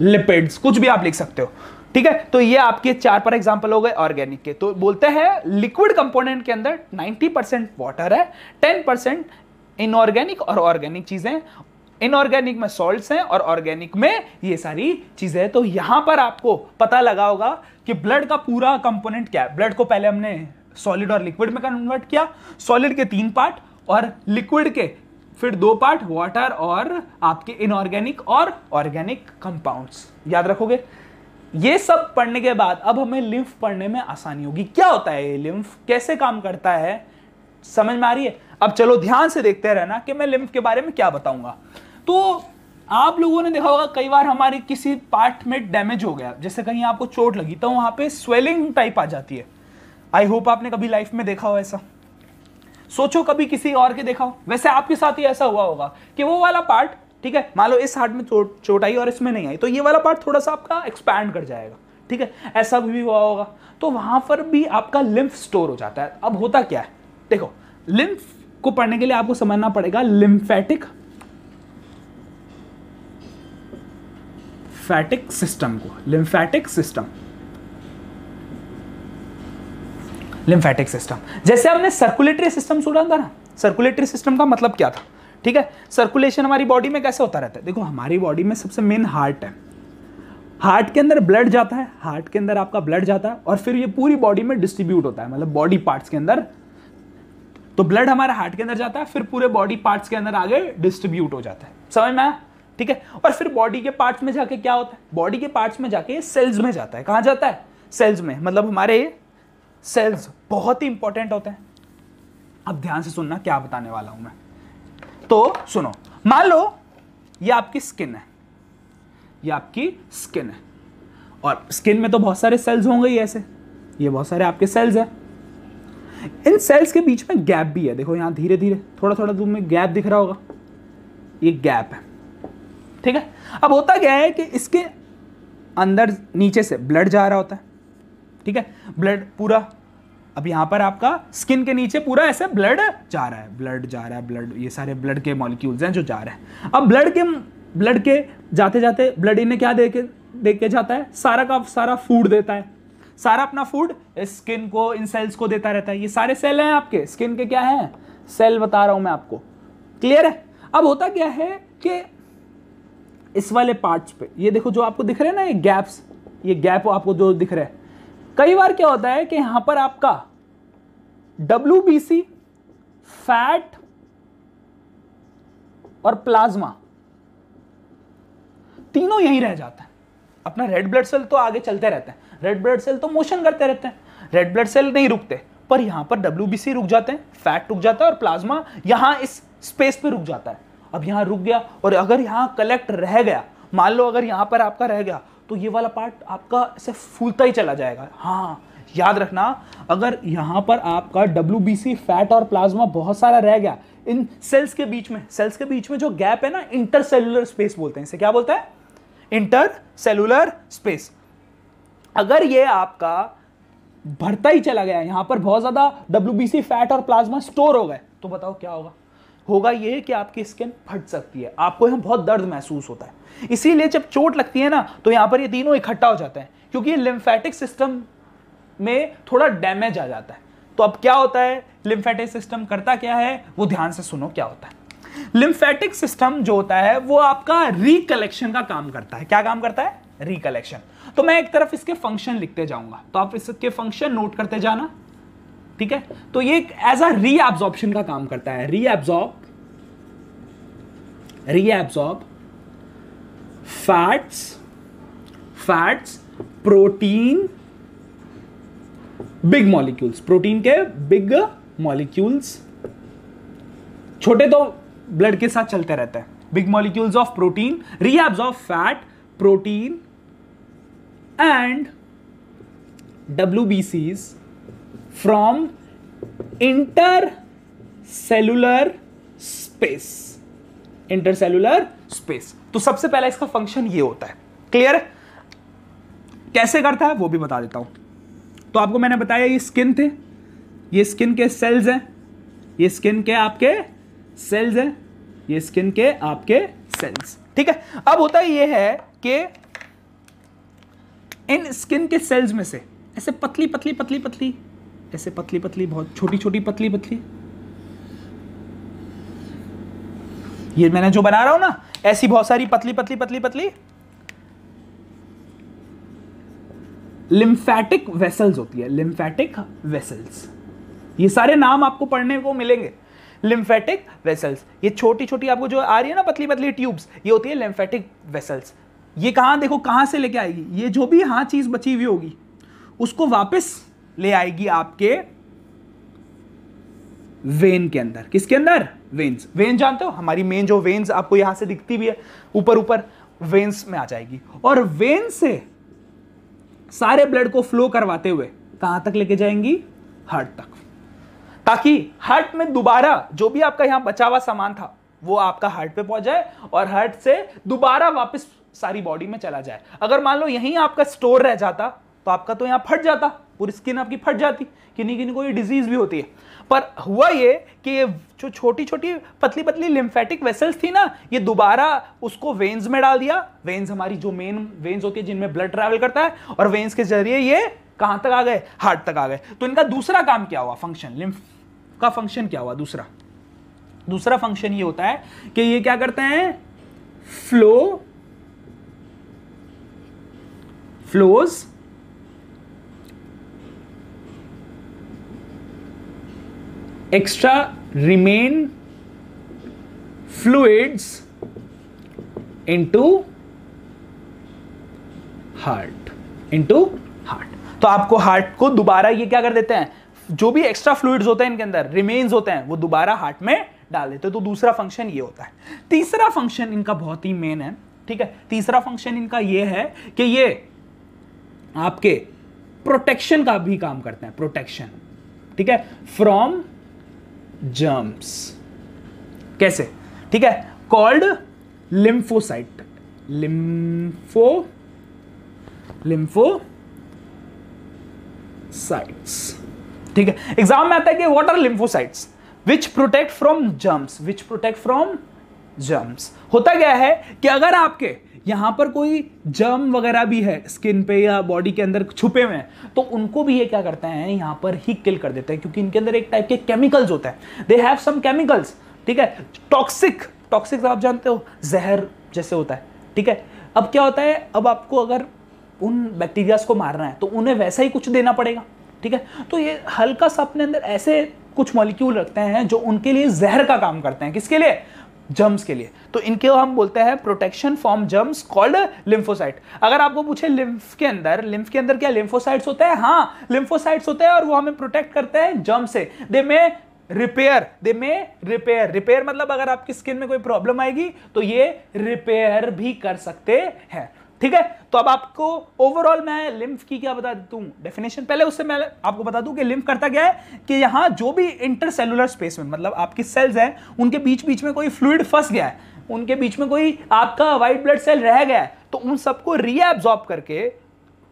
lipids कुछ भी आप लिख सकते हो ठीक है तो ये आपके चार पर एग्जांपल हो गए ऑर्गेनिक के तो बोलते हैं लिक्विड कंपोनेंट के अंदर 90 परसेंट वाटर है 10 परसेंट इनऑर्गेनिक और ऑर्गेनिक चीजें इनऑर्गेनिक में सॉल्ट्स हैं और ऑर्गेनिक में ये सारी चीजें हैं तो यहां पर आपको पता लगा होगा कि ब्लड का पूरा कंपोनेंट क्या है ब्लड को पहले हमने सॉलिड और लिक्विड में कन्वर्ट किया सॉलिड के तीन पार्ट और लिक्विड के फिर दो पार्ट वाटर और आपके इनऑर्गेनिक और ऑर्गेनिक कंपाउंड्स याद रखोगे ये सब पढ़ने के बाद अब हमें लिम्फ पढ़ने में आसानी होगी क्या होता है ये लिम्फ कैसे काम करता है समझ में आ रही है अब चलो ध्यान से देखते रहना कि मैं लिम्फ के बारे में क्या बताऊंगा तो आप लोगों ने देखा होगा कई बार हमारे किसी पार्ट में डैमेज हो गया जैसे कहीं आपको चोट लगी तो वहां पे स्वेलिंग टाइप आ जाती है आई होप आपने कभी लाइफ में देखा हो ऐसा सोचो कभी किसी और के देखा हो वैसे आपके साथ ही ऐसा हुआ होगा कि वो वाला पार्ट ठीक है मान लो इस हार्ट में चोट चोट आई और इसमें नहीं आई तो ये वाला पार्ट थोड़ा सा आपका एक्सपैंड कर जाएगा ठीक है ऐसा भी हुआ होगा तो वहां पर भी आपका लिम्फ स्टोर हो जाता है अब होता क्या है देखो लिम्फ को पढ़ने के लिए आपको समझना पड़ेगा लिम्फेटिक लिम्फैटिक सिस्टम को लिम्फैटिक सिस्टम लिम्फैटिक सिस्टम जैसे हमने सर्कुलेटरी सिस्टम सुना था ना सर्कुलेटरी सिस्टम का मतलब क्या था ठीक है सर्कुलेशन हमारी बॉडी में कैसे होता रहता है देखो हमारी बॉडी में सबसे मेन हार्ट है हार्ट के अंदर ब्लड जाता है हार्ट के अंदर आपका ब्लड जाता है और फिर ये पूरी बॉडी में डिस्ट्रीब्यूट होता है मतलब बॉडी पार्ट्स के अंदर तो ब्लड हमारे हार्ट के अंदर जाता है फिर पूरे बॉडी पार्ट्स के अंदर आगे डिस्ट्रीब्यूट हो जाता है समझ में आया ठीक है और फिर बॉडी के पार्ट्स में जाके क्या होता है बॉडी के पार्ट्स में जाके सेल्स में जाता है कहां जाता है सेल्स में मतलब हमारे सेल्स बहुत ही इंपॉर्टेंट होते हैं अब ध्यान से सुनना क्या बताने वाला हूं मैं तो सुनो मान लो ये आपकी स्किन है ये आपकी स्किन है और स्किन में तो बहुत सारे सेल्स होंगे ही ऐसे ये बहुत सारे आपके सेल्स हैं इन सेल्स के बीच में गैप भी है देखो यहां धीरे धीरे थोड़ा थोड़ा दूर में गैप दिख रहा होगा ये गैप है ठीक है अब होता क्या है कि इसके अंदर नीचे से ब्लड जा रहा होता है ठीक है ब्लड पूरा अब यहाँ पर आपका स्किन के नीचे पूरा ऐसे ब्लड जा रहा है ब्लड जा रहा है ब्लड ये सारे ब्लड के मॉलिक्यूल्स हैं जो जा रहे हैं अब ब्लड के ब्लड के जाते जाते ब्लड इन्हें क्या दे के दे के जाता है सारा का सारा फूड देता है सारा अपना फूड स्किन को इन सेल्स को देता रहता है ये सारे सेल हैं आपके स्किन के क्या हैं सेल बता रहा हूँ मैं आपको क्लियर है अब होता क्या है कि इस वाले पार्ट्स पे ये देखो जो आपको दिख रहे हैं ना ये गैप्स ये गैप आपको जो दिख रहा है कई बार क्या होता है कि यहां पर आपका डब्ल्यू फैट और प्लाज्मा तीनों यही रह जाते हैं अपना रेड ब्लड सेल तो आगे चलते रहते हैं रेड ब्लड सेल तो मोशन करते रहते हैं रेड ब्लड सेल नहीं रुकते पर यहां पर डब्ल्यू रुक जाते हैं फैट रुक जाता है और प्लाज्मा यहां इस स्पेस पे रुक जाता है अब यहाँ रुक गया और अगर यहाँ कलेक्ट रह गया मान लो अगर यहाँ पर आपका रह गया तो ये वाला पार्ट आपका ऐसे फूलता ही चला जाएगा हाँ याद रखना अगर यहाँ पर आपका डब्ल्यू फैट और प्लाज्मा बहुत सारा रह गया इन सेल्स के बीच में सेल्स के बीच में जो गैप है ना इंटरसेलुलर स्पेस बोलते हैं इसे क्या बोलते हैं इंटर सेलुलर स्पेस अगर ये आपका भरता ही चला गया यहाँ पर बहुत ज़्यादा डब्ल्यू फैट और प्लाज्मा स्टोर हो गए तो बताओ क्या होगा होगा ये कि आपकी स्किन फट सकती है आपको यहाँ बहुत दर्द महसूस होता है इसीलिए जब चोट लगती है ना तो यहाँ पर ये तीनों इकट्ठा हो जाते हैं क्योंकि ये लिम्फेटिक सिस्टम में थोड़ा डैमेज आ जाता है तो अब क्या होता है लिम्फेटिक सिस्टम करता क्या है वो ध्यान से सुनो क्या होता है लिम्फेटिक सिस्टम जो होता है वो आपका रिकलेक्शन का काम करता है क्या काम करता है रिकलेक्शन तो मैं एक तरफ इसके फंक्शन लिखते जाऊंगा तो आप इसके फंक्शन नोट करते जाना ठीक है तो ये एज अ रीएब्जॉर्प्शन का काम करता है reabsorb reabsorb fats fats protein big molecules protein के बिग मॉलिक्यूल्स छोटे तो ब्लड के साथ चलते रहते हैं big molecules of protein reabs fat protein and W B Cs from intercellular space intercellular space तो सबसे पहला इसका फंक्शन ये होता है क्लियर कैसे करता है वो भी बता देता हूं तो आपको मैंने बताया ये स्किन थे ये स्किन के सेल्स हैं ये स्किन के आपके सेल्स हैं ये स्किन के आपके सेल्स ठीक है अब होता ये है कि इन स्किन के सेल्स में से ऐसे पतली पतली पतली पतली ऐसे पतली पतली बहुत छोटी छोटी पतली पतली ये मैंने जो बना रहा हूं ना ऐसी बहुत सारी पतली पतली पतली पतली लिम्फैटिक वेसल्स होती है लिम्फैटिक वेसल्स ये सारे नाम आपको पढ़ने को मिलेंगे लिम्फेटिक वेसल्स ये छोटी छोटी आपको जो आ रही है ना पतली पतली ट्यूब्स ये होती है लिम्फेटिक वेसल्स ये कहां देखो कहां से लेके आएगी ये जो भी हाँ चीज़ बची हुई होगी उसको वापस ले आएगी आपके वेन के अंदर किसके अंदर वेन्स वेन जानते हो हमारी मेन जो वेन्स आपको यहां से दिखती भी है ऊपर ऊपर वेन्स में आ जाएगी और वेन से सारे ब्लड को फ्लो करवाते हुए कहां तक लेके जाएंगी हार्ट तक ताकि हार्ट में दोबारा जो भी आपका यहां बचा हुआ सामान था वो आपका हार्ट पे पहुंच जाए और हार्ट से दोबारा वापस सारी बॉडी में चला जाए अगर मान लो यहीं आपका स्टोर रह जाता तो आपका तो यहां फट जाता पूरी स्किन आपकी फट जाती किन्हीं किन्हीं को ये डिजीज भी होती है पर हुआ ये कि ये जो छोटी छोटी पतली पतली लिम्फेटिक वेसल्स थी ना ये दोबारा उसको वेन्स में डाल दिया वेन्स हमारी जो मेन वेन्स होती है जिनमें ब्लड ट्रैवल करता है और वेन्स के जरिए ये कहां तक आ गए हार्ट तक आ गए तो इनका दूसरा काम क्या हुआ फंक्शन लिम्फ का फंक्शन क्या हुआ दूसरा दूसरा फंक्शन ये होता है कि ये क्या करते हैं flow flows extra remain fluids into heart into heart तो आपको हार्ट को दोबारा ये क्या कर देते हैं जो भी एक्स्ट्रा फ्लूड्स होते हैं इनके अंदर रिमेन्स होते हैं वो दोबारा हार्ट में डाल देते हैं तो दूसरा फंक्शन ये होता है तीसरा फंक्शन इनका बहुत ही मेन है ठीक है तीसरा फंक्शन इनका ये है कि ये आपके प्रोटेक्शन का भी काम करते हैं प्रोटेक्शन ठीक है फ्रॉम जर्म्स कैसे ठीक है called lymphocyte lympho lymphocytes ठीक है एग्जाम में आता है कि what are lymphocytes which protect from germs which protect from germs होता क्या है कि अगर आपके यहां पर कोई जम वगैरह भी है स्किन पे या बॉडी के अंदर छुपे हुए हैं तो उनको भी ये क्या करते हैं यहां पर ही किल कर देते हैं क्योंकि इनके अंदर एक टाइप के केमिकल्स होते हैं दे हैव सम केमिकल्स ठीक है टॉक्सिक टॉक्सिक आप जानते हो जहर जैसे होता है ठीक है अब क्या होता है अब आपको अगर उन बैक्टीरियाज को मारना है तो उन्हें वैसा ही कुछ देना पड़ेगा ठीक है तो ये हल्का सा अपने अंदर ऐसे कुछ मॉलिक्यूल रखते हैं जो उनके लिए जहर का काम करते हैं किसके लिए जम्स के लिए तो इनके हम बोलते हैं protection from germs called lymphocyte अगर आपको पूछे लिम्फ के अंदर लिम्फ के अंदर क्या लिम्फोसाइट्स होते हैं हाँ लिम्फोसाइट्स होते हैं और वो हमें प्रोटेक्ट करते हैं जर्म से they may repair they may repair repair मतलब अगर आपकी स्किन में कोई प्रॉब्लम आएगी तो ये रिपेयर भी कर सकते हैं ठीक है तो अब आपको ओवरऑल मैं लिम्फ की क्या बता देता हूँ डेफिनेशन पहले उससे मैं आपको बता दूं कि लिम्फ करता क्या है कि यहाँ जो भी इंटरसेलुलर स्पेस में मतलब आपकी सेल्स हैं उनके बीच बीच में कोई फ्लूड फंस गया है उनके बीच में कोई आपका व्हाइट ब्लड सेल रह गया है तो उन सबको रीएब्जॉर्ब करके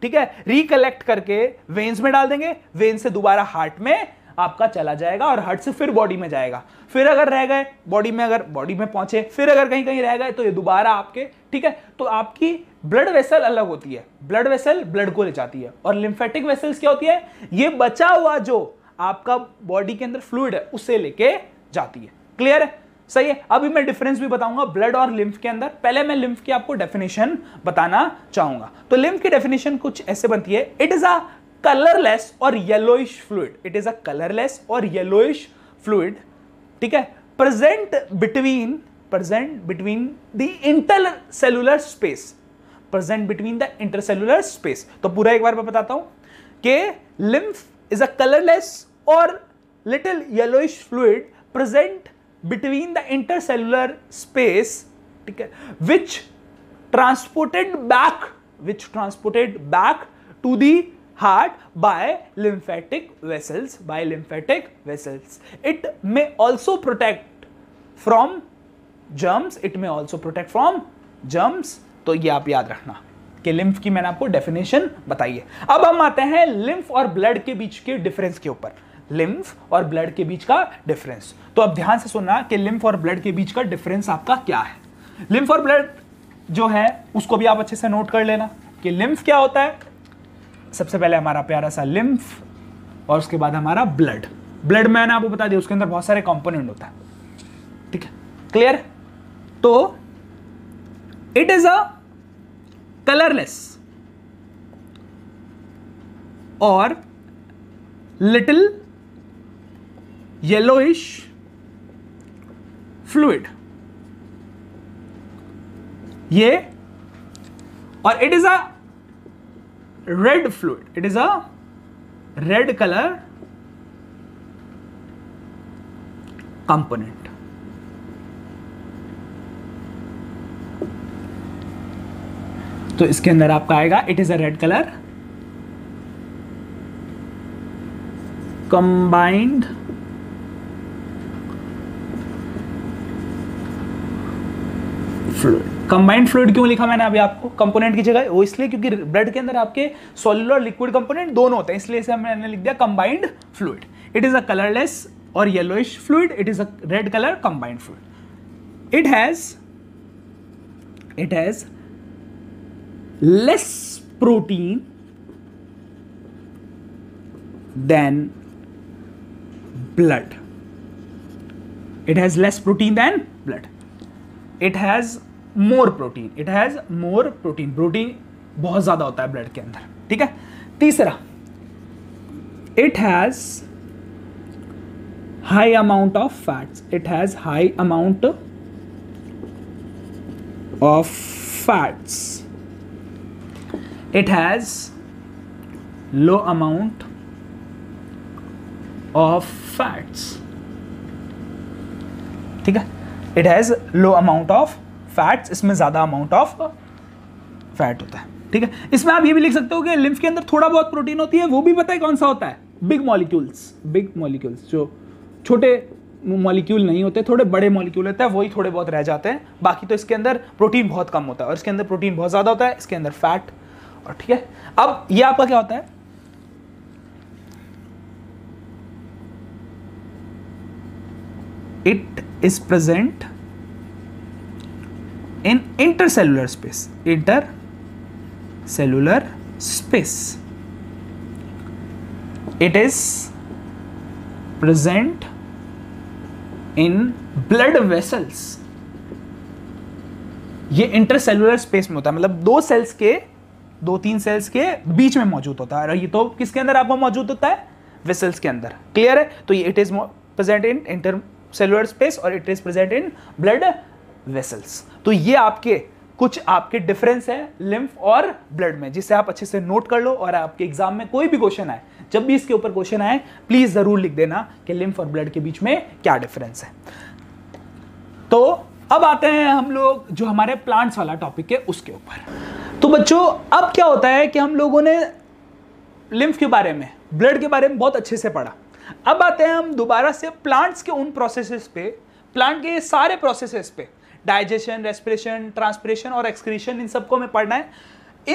ठीक है रिकलेक्ट करके वेन्स में डाल देंगे वेन्स से दोबारा हार्ट में आपका चला जाएगा और हार्ट से फिर बॉडी में जाएगा फिर अगर रह गए बॉडी में अगर बॉडी में पहुंचे फिर अगर कहीं कहीं रह गए तो ये दोबारा आपके ठीक है तो आपकी ब्लड वेसल अलग होती है ब्लड वेसल ब्लड को ले जाती है और लिम्फेटिक वेसल्स क्या होती है ये बचा हुआ जो आपका बॉडी के अंदर फ्लूड है उसे लेके जाती है क्लियर है सही है अभी मैं डिफरेंस भी बताऊंगा ब्लड और लिम्फ के अंदर पहले मैं लिम्फ की आपको डेफिनेशन बताना चाहूंगा तो लिम्फ की डेफिनेशन कुछ ऐसे बनती है इट इज अ कलरलेस और yellowish fluid it is a colourless और येलोइश फ्लूड ठीक है present between present between the intercellular space present between the intercellular space तो पूरा एक बार मैं बताता हूं कि लिम्फ इज अ कलरलेस और little yellowish fluid present between the intercellular space ठीक है which transported back which transported back to the heart by lymphatic vessels by lymphatic vessels it may also protect from germs it may also protect from germs तो ये आप याद रखना कि lymph की मैंने आपको डेफिनेशन बताई है अब हम आते हैं लिम्फ और ब्लड के बीच के डिफरेंस के ऊपर लिम्फ और ब्लड के बीच का डिफरेंस तो अब ध्यान से सुनना कि लिम्फ और ब्लड के बीच का डिफरेंस आपका क्या है लिम्फ और ब्लड जो है उसको भी आप अच्छे से नोट कर लेना कि लिम्फ क्या होता है सबसे पहले हमारा प्यारा सा लिम्फ और उसके बाद हमारा ब्लड ब्लड मैंने आपको बता दिया उसके अंदर बहुत सारे कॉम्पोनेंट होता है ठीक है क्लियर तो इट इज अ कलरलेस और लिटिल येलोइश फ्लूड ये और it is a red fluid it is a red colour component तो इसके अंदर आपका आएगा it is a red colour combined fluid combined fluid क्यों लिखा मैंने अभी आपको कंपोनेंट की जगह वो इसलिए क्योंकि ब्लड के अंदर आपके सॉलिड और लिक्विड कंपोनेंट दोनों होते हैं इसलिए इसे हमने लिख दिया combined fluid it is a colourless और yellowish fluid it is a red colour combined fluid it has it has less protein than blood. It has less protein than blood. It has more protein. It has more protein. Protein बहुत ज़्यादा होता है blood के अंदर ठीक है तीसरा it has high amount of fats it has high amount of fats it has low amount of fats ठीक है it has low amount of fats इसमें ज़्यादा अमाउंट ऑफ फैट होता है ठीक है इसमें आप ये भी लिख सकते हो कि लिम्फ के अंदर थोड़ा बहुत प्रोटीन होती है वो भी पता है कौन सा होता है बिग मॉलिक्यूल्स बिग मॉलिक्यूल्स जो छोटे मॉलिक्यूल नहीं होते थोड़े बड़े मॉलिक्यूल होते हैं वही थोड़े बहुत रह जाते हैं बाकी तो इसके अंदर प्रोटीन बहुत कम होता है और इसके अंदर प्रोटीन बहुत ज़्यादा होता है इसके अंदर फैट और ठीक है अब ये आपका क्या होता है it is present in intercellular space intercellular space it is present in blood vessels ये इंटरसेलुलर स्पेस में होता है मतलब दो सेल्स के दो तीन सेल्स के बीच में मौजूद होता है और ये तो किसके अंदर आपको मौजूद होता है वेसल्स के अंदर क्लियर है तो ये it is present in intercellular space और it is present in blood vessels तो ये आपके कुछ आपके डिफरेंस है लिम्फ और ब्लड में जिसे आप अच्छे से नोट कर लो और आपके एग्जाम में कोई भी क्वेश्चन आए जब भी इसके ऊपर क्वेश्चन आए प्लीज जरूर लिख देना कि लिम्फ और ब्लड के बीच में क्या डिफरेंस है तो अब आते हैं हम लोग जो हमारे प्लांट्स वाला टॉपिक है उसके ऊपर तो बच्चों अब क्या होता है कि हम लोगों ने लिम्फ के बारे में ब्लड के बारे में बहुत अच्छे से पढ़ा अब आते हैं हम दोबारा से प्लांट्स के उन प्रोसेसेस पे प्लांट के सारे प्रोसेसेस पे डाइजेशन रेस्पिरेशन ट्रांसपिरेशन और एक्सक्रीशन इन सबको हमें पढ़ना है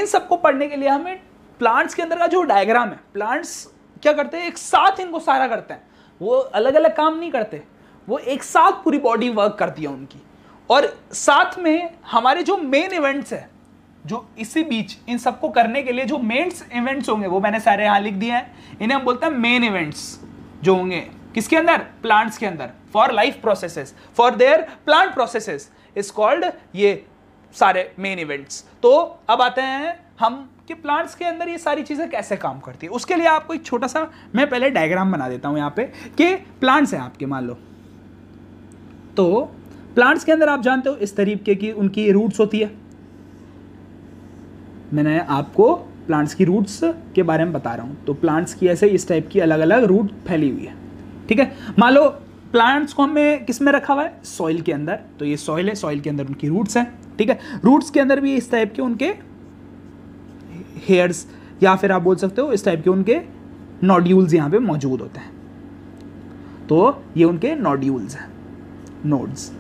इन सबको पढ़ने के लिए हमें प्लांट्स के अंदर का जो डायग्राम है प्लांट्स क्या करते हैं एक साथ इनको सारा करते हैं वो अलग अलग काम नहीं करते वो एक साथ पूरी बॉडी वर्क करती है उनकी और साथ में हमारे जो मेन इवेंट्स हैं जो इसी बीच इन सबको करने के लिए जो मेन्स इवेंट्स होंगे वो मैंने सारे यहां लिख दिए हैं इन्हें हम बोलते हैं मेन इवेंट्स जो होंगे किसके अंदर प्लांट्स के अंदर for life processes for their plant processes is called ये सारे मेन इवेंट्स तो अब आते हैं हम कि प्लांट्स के अंदर ये सारी चीज़ें कैसे काम करती है उसके लिए आपको एक छोटा सा मैं पहले डायग्राम बना देता हूँ यहाँ पे कि प्लांट्स हैं आपके मान लो तो प्लांट्स के अंदर आप जानते हो इस तरीके की उनकी रूट्स होती है मैंने आपको प्लांट्स की रूट्स के बारे में बता रहा हूँ तो प्लांट्स की ऐसे इस टाइप की अलग अलग रूट फैली हुई है ठीक है मान लो प्लांट्स को हमें किस में रखा हुआ है सॉइल के अंदर तो ये सॉइल है सॉइल के अंदर उनकी रूट्स हैं ठीक है रूट्स के अंदर भी इस टाइप के उनके हेयर्स या फिर आप बोल सकते हो इस टाइप के उनके नॉड्यूल्स यहाँ पे मौजूद होते हैं तो ये उनके नॉड्यूल्स हैं नोड्स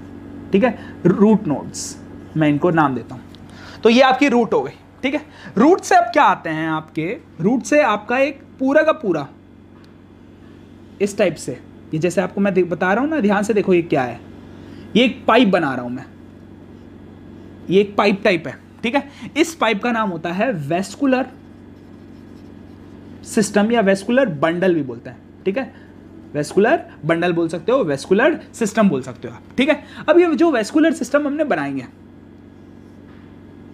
ठीक है रूट नोड्स मैं इनको नाम देता हूँ तो ये आपकी रूट हो गई ठीक है रूट से अब क्या आते हैं आपके रूट से आपका एक पूरा का पूरा इस टाइप से ये जैसे आपको मैं बता रहा हूं ना ध्यान से देखो ये क्या है ये एक पाइप बना रहा हूं मैं ये एक पाइप टाइप है ठीक है इस पाइप का नाम होता है वेस्कुलर सिस्टम या वेस्कुलर बंडल भी बोलते हैं ठीक है वेस्कुलर बंडल बोल सकते हो वेस्कुलर सिस्टम बोल सकते हो आप ठीक है अब ये जो वेस्कुलर सिस्टम हमने बनाएंगे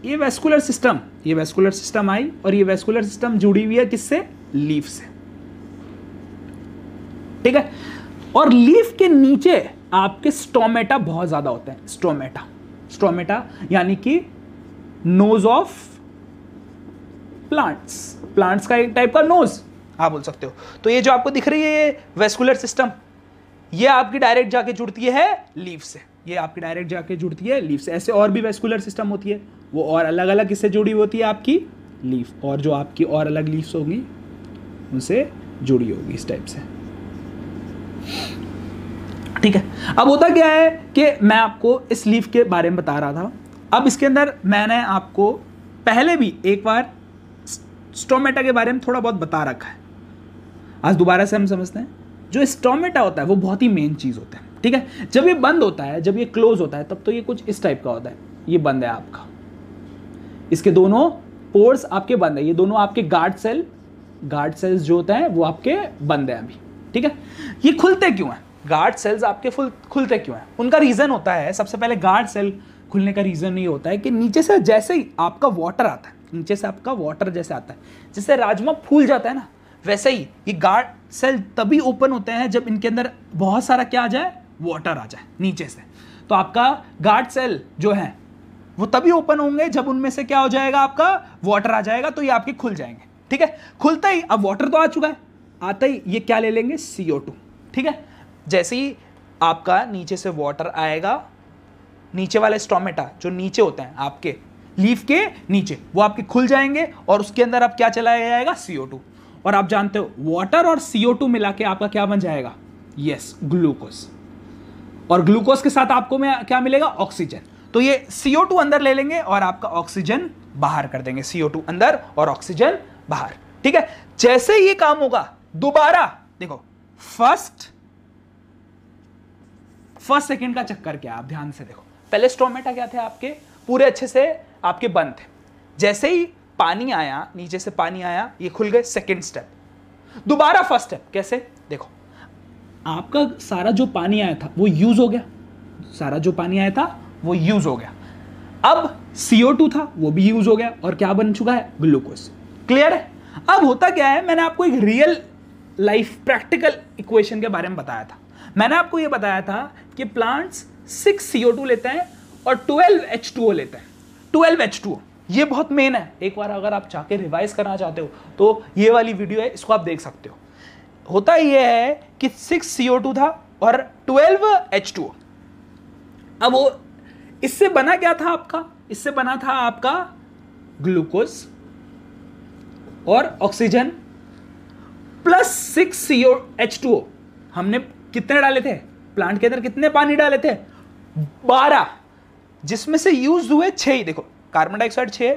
ये वेस्कुलर सिस्टम ये वेस्कुलर सिस्टम आई और ये वेस्कुलर सिस्टम जुड़ी हुई है किससे लीफ से ठीक है और लीफ के नीचे आपके स्टोमेटा बहुत ज़्यादा होते हैं स्टोमेटा स्टोमेटा यानी कि नोज ऑफ प्लांट्स प्लांट्स का एक टाइप का नोज आप हाँ, बोल सकते हो तो ये जो आपको दिख रही है ये वेस्कुलर सिस्टम ये आपकी डायरेक्ट जाके जुड़ती है लीफ से ये आपकी डायरेक्ट जाके जुड़ती है लीफ से ऐसे और भी वेस्कुलर सिस्टम होती है वो और अलग अलग किससे जुड़ी होती है आपकी लीफ और जो आपकी और अलग लीव्स होंगी उनसे जुड़ी होगी इस टाइप से ठीक है अब होता क्या है कि मैं आपको इस लीफ के बारे में बता रहा था अब इसके अंदर मैंने आपको पहले भी एक बार स्टोमेटा के बारे में थोड़ा बहुत बता रखा है आज दोबारा से हम समझते हैं जो स्टोमेटा होता है वो बहुत ही मेन चीज़ होता है ठीक है जब ये बंद होता है जब ये क्लोज होता है तब तो ये कुछ इस टाइप का होता है ये बंद है आपका इसके दोनों पोर्स आपके बंद है ये दोनों आपके गार्ड सेल गार्ड सेल्स जो होते हैं वो आपके बंद हैं अभी ठीक है ये खुलते क्यों हैं गार्ड सेल्स आपके फुल खुलते क्यों हैं उनका रीज़न होता है सबसे पहले गार्ड सेल खुलने का रीज़न ये होता है कि नीचे से जैसे ही आपका वाटर आता है नीचे से आपका वाटर जैसे आता है जैसे राजमा फूल जाता है ना वैसे ही ये गार्ड सेल तभी ओपन होते हैं जब इनके अंदर बहुत सारा क्या आ जाए वाटर आ जाए नीचे से तो आपका गार्ड सेल जो है वो तभी ओपन होंगे जब उनमें से क्या हो जाएगा आपका वाटर आ जाएगा तो ये आपके खुल जाएंगे ठीक है खुलता ही अब वाटर तो आ चुका है आता ही ये क्या ले लेंगे सी ठीक है जैसे ही आपका नीचे से वाटर आएगा नीचे वाले स्टोमेटा जो नीचे होते हैं आपके लीफ के नीचे वो आपके खुल जाएंगे और उसके अंदर आप क्या चलाया जाएगा सीओ टू और आप जानते हो वाटर और सीओ टू मिला के आपका क्या बन जाएगा यस ग्लूकोज और ग्लूकोज के साथ आपको क्या मिलेगा ऑक्सीजन तो ये सीओ टू अंदर ले लेंगे और आपका ऑक्सीजन बाहर कर देंगे सीओ टू अंदर और ऑक्सीजन बाहर ठीक है जैसे ये काम होगा दोबारा देखो फर्स्ट फर्स्ट सेकेंड का चक्कर क्या आप ध्यान से देखो पहले स्टोमेटा क्या थे आपके पूरे अच्छे से आपके बंद थे जैसे ही पानी आया नीचे से पानी आया ये खुल गए सेकेंड स्टेप दोबारा फर्स्ट स्टेप कैसे देखो आपका सारा जो पानी आया था वो यूज हो गया सारा जो पानी आया था वो यूज हो गया अब CO2 था वो भी यूज हो गया और क्या बन चुका है ग्लूकोज क्लियर है अब होता क्या है मैंने आपको एक रियल लाइफ प्रैक्टिकल इक्वेशन के बारे में बताया था मैंने आपको ये बताया था कि प्लांट्स सिक्स सी लेते हैं और ट्वेल्व एच लेते हैं ट्वेल्व एच ये बहुत मेन है एक बार अगर आप चाह के रिवाइज करना चाहते हो तो ये वाली वीडियो है इसको आप देख सकते हो होता यह है कि सिक्स सी था और ट्वेल्व एच अब वो इससे बना क्या था आपका इससे बना था आपका ग्लूकोज और oxygen plus six C O H two O हमने कितने डाले थे प्लांट के अंदर कितने पानी डाले थे बारह जिसमें से यूज हुए छह ही देखो कार्बन डाइऑक्साइड छह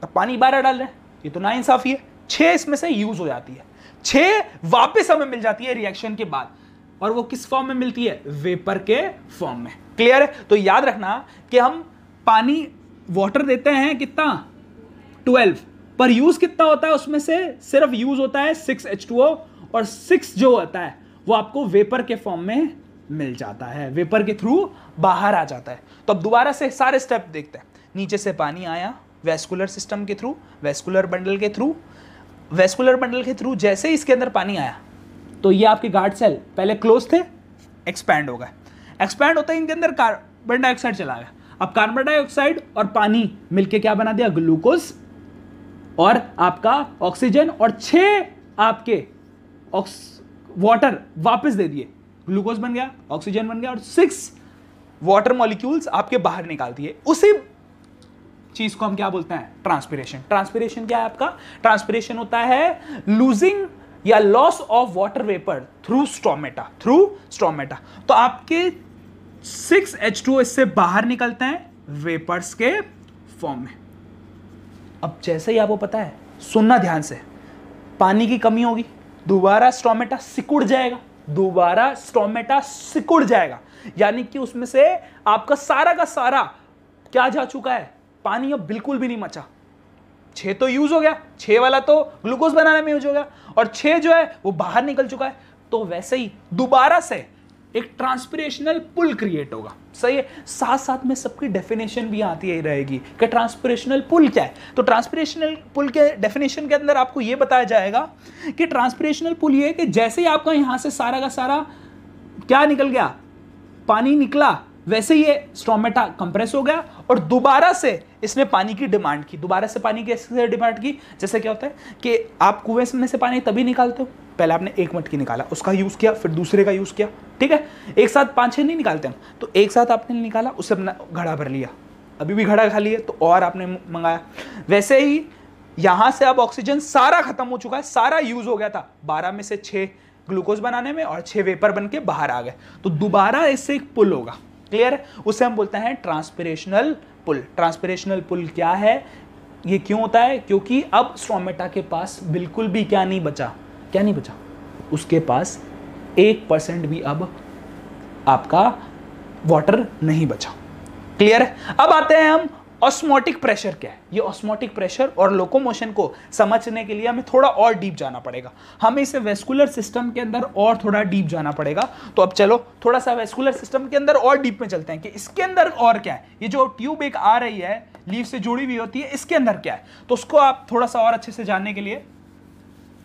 तो पानी बारह डाल रहे हैं ये तो ना इंसाफी है छह इसमें से यूज हो जाती है छह वापस हमें मिल जाती है रिएक्शन के बाद और वो किस फॉर्म में मिलती है वेपर के फॉर्म में क्लियर है तो याद रखना कि हम पानी वाटर देते हैं कितना ट्वेल्व पर यूज कितना होता है उसमें से सिर्फ यूज होता है सिक्स एच टू ओ और सिक्स जो होता है वो आपको वेपर के फॉर्म में मिल जाता है वेपर के थ्रू बाहर आ जाता है तो अब दोबारा से सारे स्टेप देखते हैं नीचे से पानी आया वेस्कुलर सिस्टम के थ्रू वेस्कुलर बंडल के थ्रू वेस्कुलर बंडल के थ्रू जैसे ही इसके अंदर पानी आया तो ये आपके गार्ड सेल पहले क्लोज थे एक्सपैंड हो गए एक्सपैंड होता है इनके अंदर कार्बन डाइऑक्साइड चला गया अब कार्बन डाइऑक्साइड और पानी मिलके क्या बना दिया ग्लूकोज और आपका ऑक्सीजन और छः आपके ऑक्स वाटर वापस दे दिए ग्लूकोज बन गया ऑक्सीजन बन गया और सिक्स वाटर मॉलिक्यूल्स आपके बाहर निकाल दिए उसी चीज को हम क्या बोलते हैं ट्रांसपिरेशन ट्रांसपिरेशन क्या है आपका ट्रांसपिरेशन होता है लूजिंग या loss of water vapour through stomata through stomata तो आपके सिक्स एच टू इससे बाहर निकलते हैं वेपर्स के फॉर्म में अब जैसे ही आपको पता है सुनना ध्यान से पानी की कमी होगी दोबारा स्टोमेटा सिकुड़ जाएगा दोबारा स्टोमेटा सिकुड़ जाएगा यानी कि उसमें से आपका सारा का सारा क्या जा चुका है पानी अब बिल्कुल भी नहीं मचा छे तो यूज हो गया छे वाला तो ग्लूकोज बनाने में यूज हो गया और छे जो है वो बाहर निकल चुका है तो वैसे ही दोबारा से एक ट्रांसपरेशनल पुल क्रिएट होगा सही है साथ साथ में सबकी डेफिनेशन भी आती ही रहेगी कि ट्रांसपिरेशनल पुल क्या है तो ट्रांसपरेशनल पुल के डेफिनेशन के अंदर आपको यह बताया जाएगा कि ट्रांसपरेशनल पुल ये है कि जैसे ही आपका यहां से सारा का सारा क्या निकल गया पानी निकला वैसे ये स्ट्रोमेटा कंप्रेस हो गया और दोबारा से इसने पानी की डिमांड की दोबारा से पानी की डिमांड की जैसे क्या होता है कि आप कुएं में से पानी तभी निकालते हो पहले आपने एक मटकी निकाला उसका यूज़ किया फिर दूसरे का यूज़ किया ठीक है एक साथ पाँच छः नहीं निकालते हम तो एक साथ आपने निकाला उससे अपना घड़ा भर लिया अभी भी घड़ा खाली है तो और आपने मंगाया वैसे ही यहाँ से अब ऑक्सीजन सारा खत्म हो चुका है सारा यूज़ हो गया था बारह में से छः ग्लूकोज बनाने में और छः वेपर बन के बाहर आ गए तो दोबारा इससे एक पुल होगा क्लियर है उसे हम बोलते हैं ट्रांसपरेशनल पुल ट्रांसपरेशनल पुल क्या है ये क्यों होता है क्योंकि अब स्ट्रोमेटा के पास बिल्कुल भी क्या नहीं बचा क्या नहीं बचा उसके पास एक परसेंट भी अब आपका वाटर नहीं बचा क्लियर है अब आते हैं हम ऑस्मोटिक प्रेशर क्या है ये ऑस्मोटिक प्रेशर और लोकोमोशन को समझने के लिए हमें थोड़ा और डीप जाना पड़ेगा हमें इसे वेस्कुलर सिस्टम के अंदर और थोड़ा डीप जाना पड़ेगा तो अब चलो थोड़ा सा वेस्कुलर सिस्टम के अंदर और डीप में चलते हैं कि इसके अंदर और क्या है ये जो ट्यूब एक आ रही है लीव से जुड़ी हुई होती है इसके अंदर क्या है तो उसको आप थोड़ा सा और अच्छे से जानने के लिए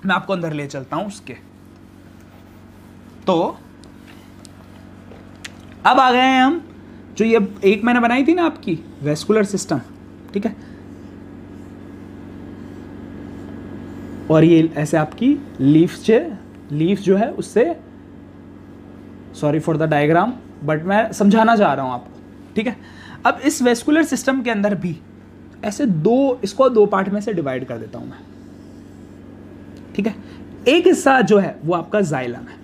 मैं आपको अंदर ले चलता हूं उसके तो अब आ गए हैं हम जो ये एक मैंने बनाई थी ना आपकी वेस्कुलर सिस्टम ठीक है और ये ऐसे आपकी लीफ से लीफ जो है उससे sorry for the diagram but मैं समझाना चाह रहा हूं आपको ठीक है अब इस वेस्कुलर सिस्टम के अंदर भी ऐसे दो इसको दो पार्ट में से डिवाइड कर देता हूं मैं ठीक है एक हिस्सा जो है वो आपका जाइलम है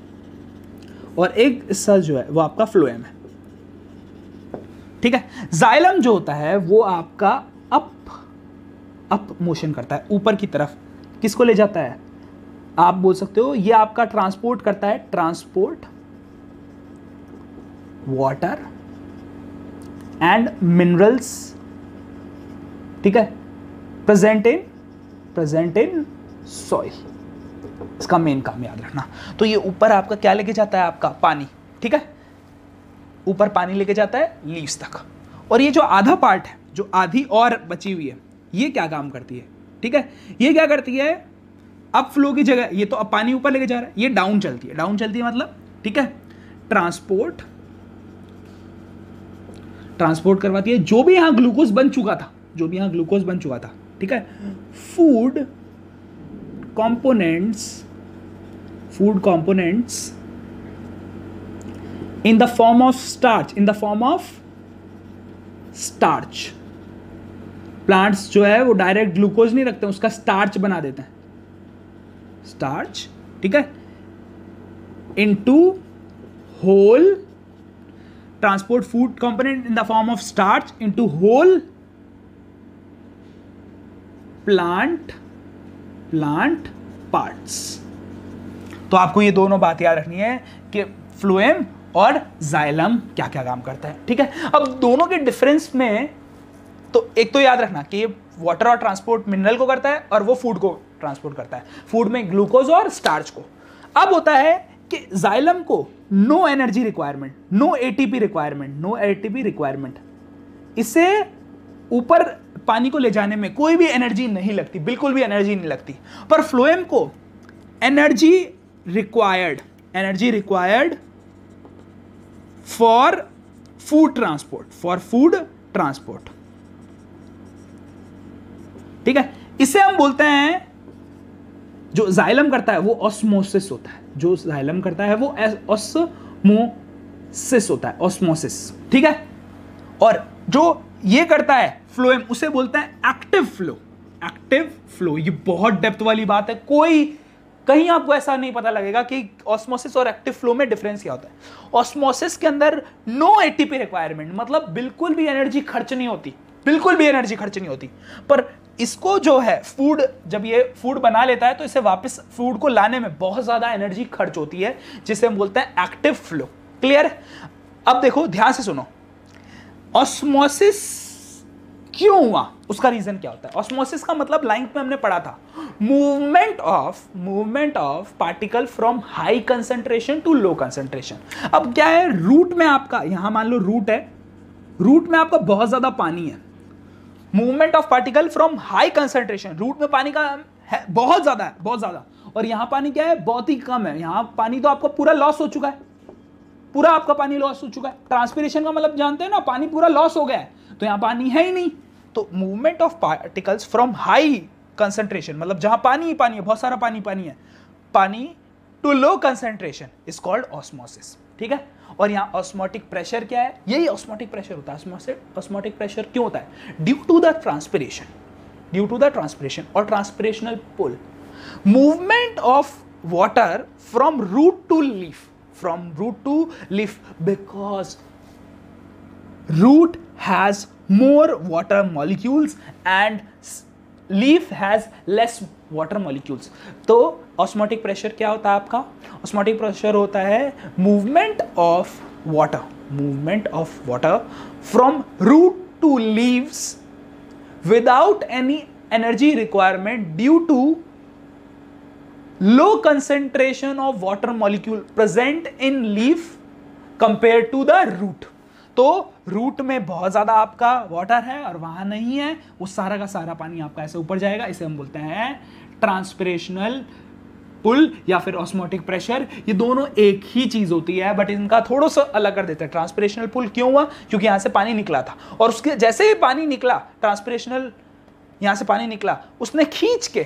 और एक हिस्सा जो है वो आपका फ्लोएम है ठीक है जाइलम जो होता है वो आपका अप अप मोशन करता है ऊपर की तरफ किसको ले जाता है आप बोल सकते हो ये आपका ट्रांसपोर्ट करता है ट्रांसपोर्ट वाटर एंड मिनरल्स ठीक है present in present in soil इसका मेन काम याद रखना तो ये ऊपर आपका क्या लेके जाता है आपका पानी ठीक है ऊपर पानी लेके जाता है लीव्स तक और ये जो आधा पार्ट है जो आधी और बची हुई है ये क्या काम करती है ठीक है ये क्या करती है अप फ्लो की जगह ये तो अब पानी ऊपर लेके जा रहा है ये डाउन चलती है डाउन चलती है मतलब ठीक है ट्रांसपोर्ट ट्रांसपोर्ट करवाती है जो भी यहां ग्लूकोज बन चुका था जो भी यहां ग्लूकोज बन चुका था ठीक है food components food components in the form of starch in the form of starch plants जो है वो डायरेक्ट ग्लूकोज नहीं रखते उसका स्टार्च बना देते हैं स्टार्च ठीक है into whole transport food component in the form of starch into whole plant plant parts तो आपको ये दोनों बात याद रखनी है कि फ्लुएम और जाइलम क्या क्या काम करता है ठीक है अब दोनों के डिफरेंस में तो एक तो याद रखना कि ये वाटर और ट्रांसपोर्ट मिनरल को करता है और वो फूड को ट्रांसपोर्ट करता है फूड में ग्लूकोज और स्टार्च को अब होता है कि जाइलम को no energy requirement no ATP requirement no ATP requirement इससे ऊपर पानी को ले जाने में कोई भी एनर्जी नहीं लगती बिल्कुल भी एनर्जी नहीं लगती पर फ्लोएम को energy required energy required for food transport for food transport ठीक है इसे हम बोलते हैं जो जाइलम करता है वो ऑस्मोसिस होता है जो जाइलम करता है वो ऑस्मोसिस होता है ऑस्मोसिस ठीक है और जो ये करता है फ्लोएम उसे बोलते हैं एक्टिव फ्लो एक्टिव फ्लो ये बहुत डेप्थ वाली बात है कोई कहीं आपको ऐसा नहीं पता लगेगा कि ऑस्मोसिस और एक्टिव फ्लो में डिफरेंस क्या होता है ऑस्मोसिस के अंदर नो एटीपी रिक्वायरमेंट मतलब बिल्कुल भी एनर्जी खर्च नहीं होती बिल्कुल भी एनर्जी खर्च नहीं होती पर इसको जो है फूड जब ये फूड बना लेता है तो इसे वापस फूड को लाने में बहुत ज़्यादा एनर्जी खर्च होती है जिसे हम बोलते हैं एक्टिव फ्लो क्लियर अब देखो ध्यान से सुनो ऑस्मोसिस क्यों हुआ उसका रीजन क्या होता है ऑस्मोसिस का मतलब लाइन में हमने पढ़ा था movement of movement of particle from high concentration to low concentration अब क्या है रूट में आपका यहां मान लो रूट है रूट में आपका बहुत ज्यादा पानी है movement of particle from high concentration root में पानी का है बहुत ज्यादा है बहुत ज्यादा और यहाँ पानी क्या है बहुत ही कम है यहाँ पानी तो आपका पूरा लॉस हो चुका है पूरा आपका पानी लॉस हो चुका है ट्रांसपीरेशन का मतलब जानते हैं ना पानी पूरा लॉस हो गया है तो यहाँ पानी है ही नहीं तो movement of particles from high concentration मतलब जहाँ पानी ही पानी है बहुत सारा पानी पानी है पानी to low concentration is called osmosis ठीक है और यहाँ ऑस्मोटिक प्रेशर क्या है यही ऑस्मोटिक प्रेशर होता है ऑस्मोटिक प्रेशर क्यों होता है due to the transpiration due to the transpiration और transpirational pull movement of water from root to leaf from root to leaf because root has more water molecules and leaf has less water molecules तो osmotic pressure क्या होता है आपका osmotic pressure होता है movement of water movement of water from root to leaves without any energy requirement due to low concentration of water molecule present in leaf compare to the root तो root में बहुत ज़्यादा आपका water है और वहां नहीं है उस सारा का सारा पानी आपका ऐसे ऊपर जाएगा इसे हम बोलते हैं ट्रांसपरेशनल पुल या फिर ऑस्मोटिक प्रेशर ये दोनों एक ही चीज़ होती है बट इनका थोड़ा सा अलग कर देते हैं ट्रांसपरेशनल पुल क्यों हुआ क्योंकि यहां से पानी निकला था और उसके जैसे ही पानी निकला ट्रांसपरेशनल यहां से पानी निकला उसने खींच के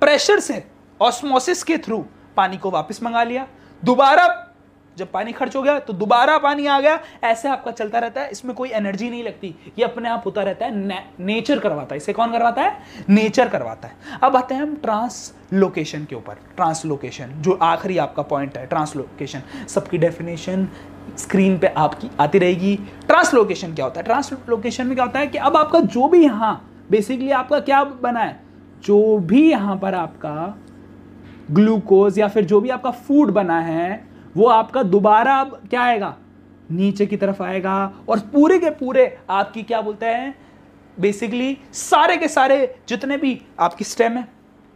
प्रेशर से ऑस्मोसिस के थ्रू पानी को वापस मंगा लिया दोबारा जब पानी खर्च हो गया तो दोबारा पानी आ गया ऐसे आपका चलता रहता है इसमें कोई एनर्जी नहीं लगती ये अपने आप होता रहता है ने, नेचर करवाता है इसे कौन करवाता है नेचर करवाता है अब आते हैं हम ट्रांस लोकेशन के ऊपर ट्रांसलोकेशन जो आखिरी आपका पॉइंट है ट्रांसलोकेशन सबकी डेफिनेशन स्क्रीन पे आपकी आती रहेगी ट्रांसलोकेशन क्या होता है ट्रांसलोकेशन में क्या होता है कि अब आपका जो भी यहाँ बेसिकली आपका क्या बना है जो भी यहाँ पर आपका ग्लूकोज या फिर जो भी आपका फूड बना है वो आपका दोबारा अब क्या आएगा नीचे की तरफ आएगा और पूरे के पूरे आपकी क्या बोलते हैं बेसिकली सारे के सारे जितने भी आपकी स्टेम है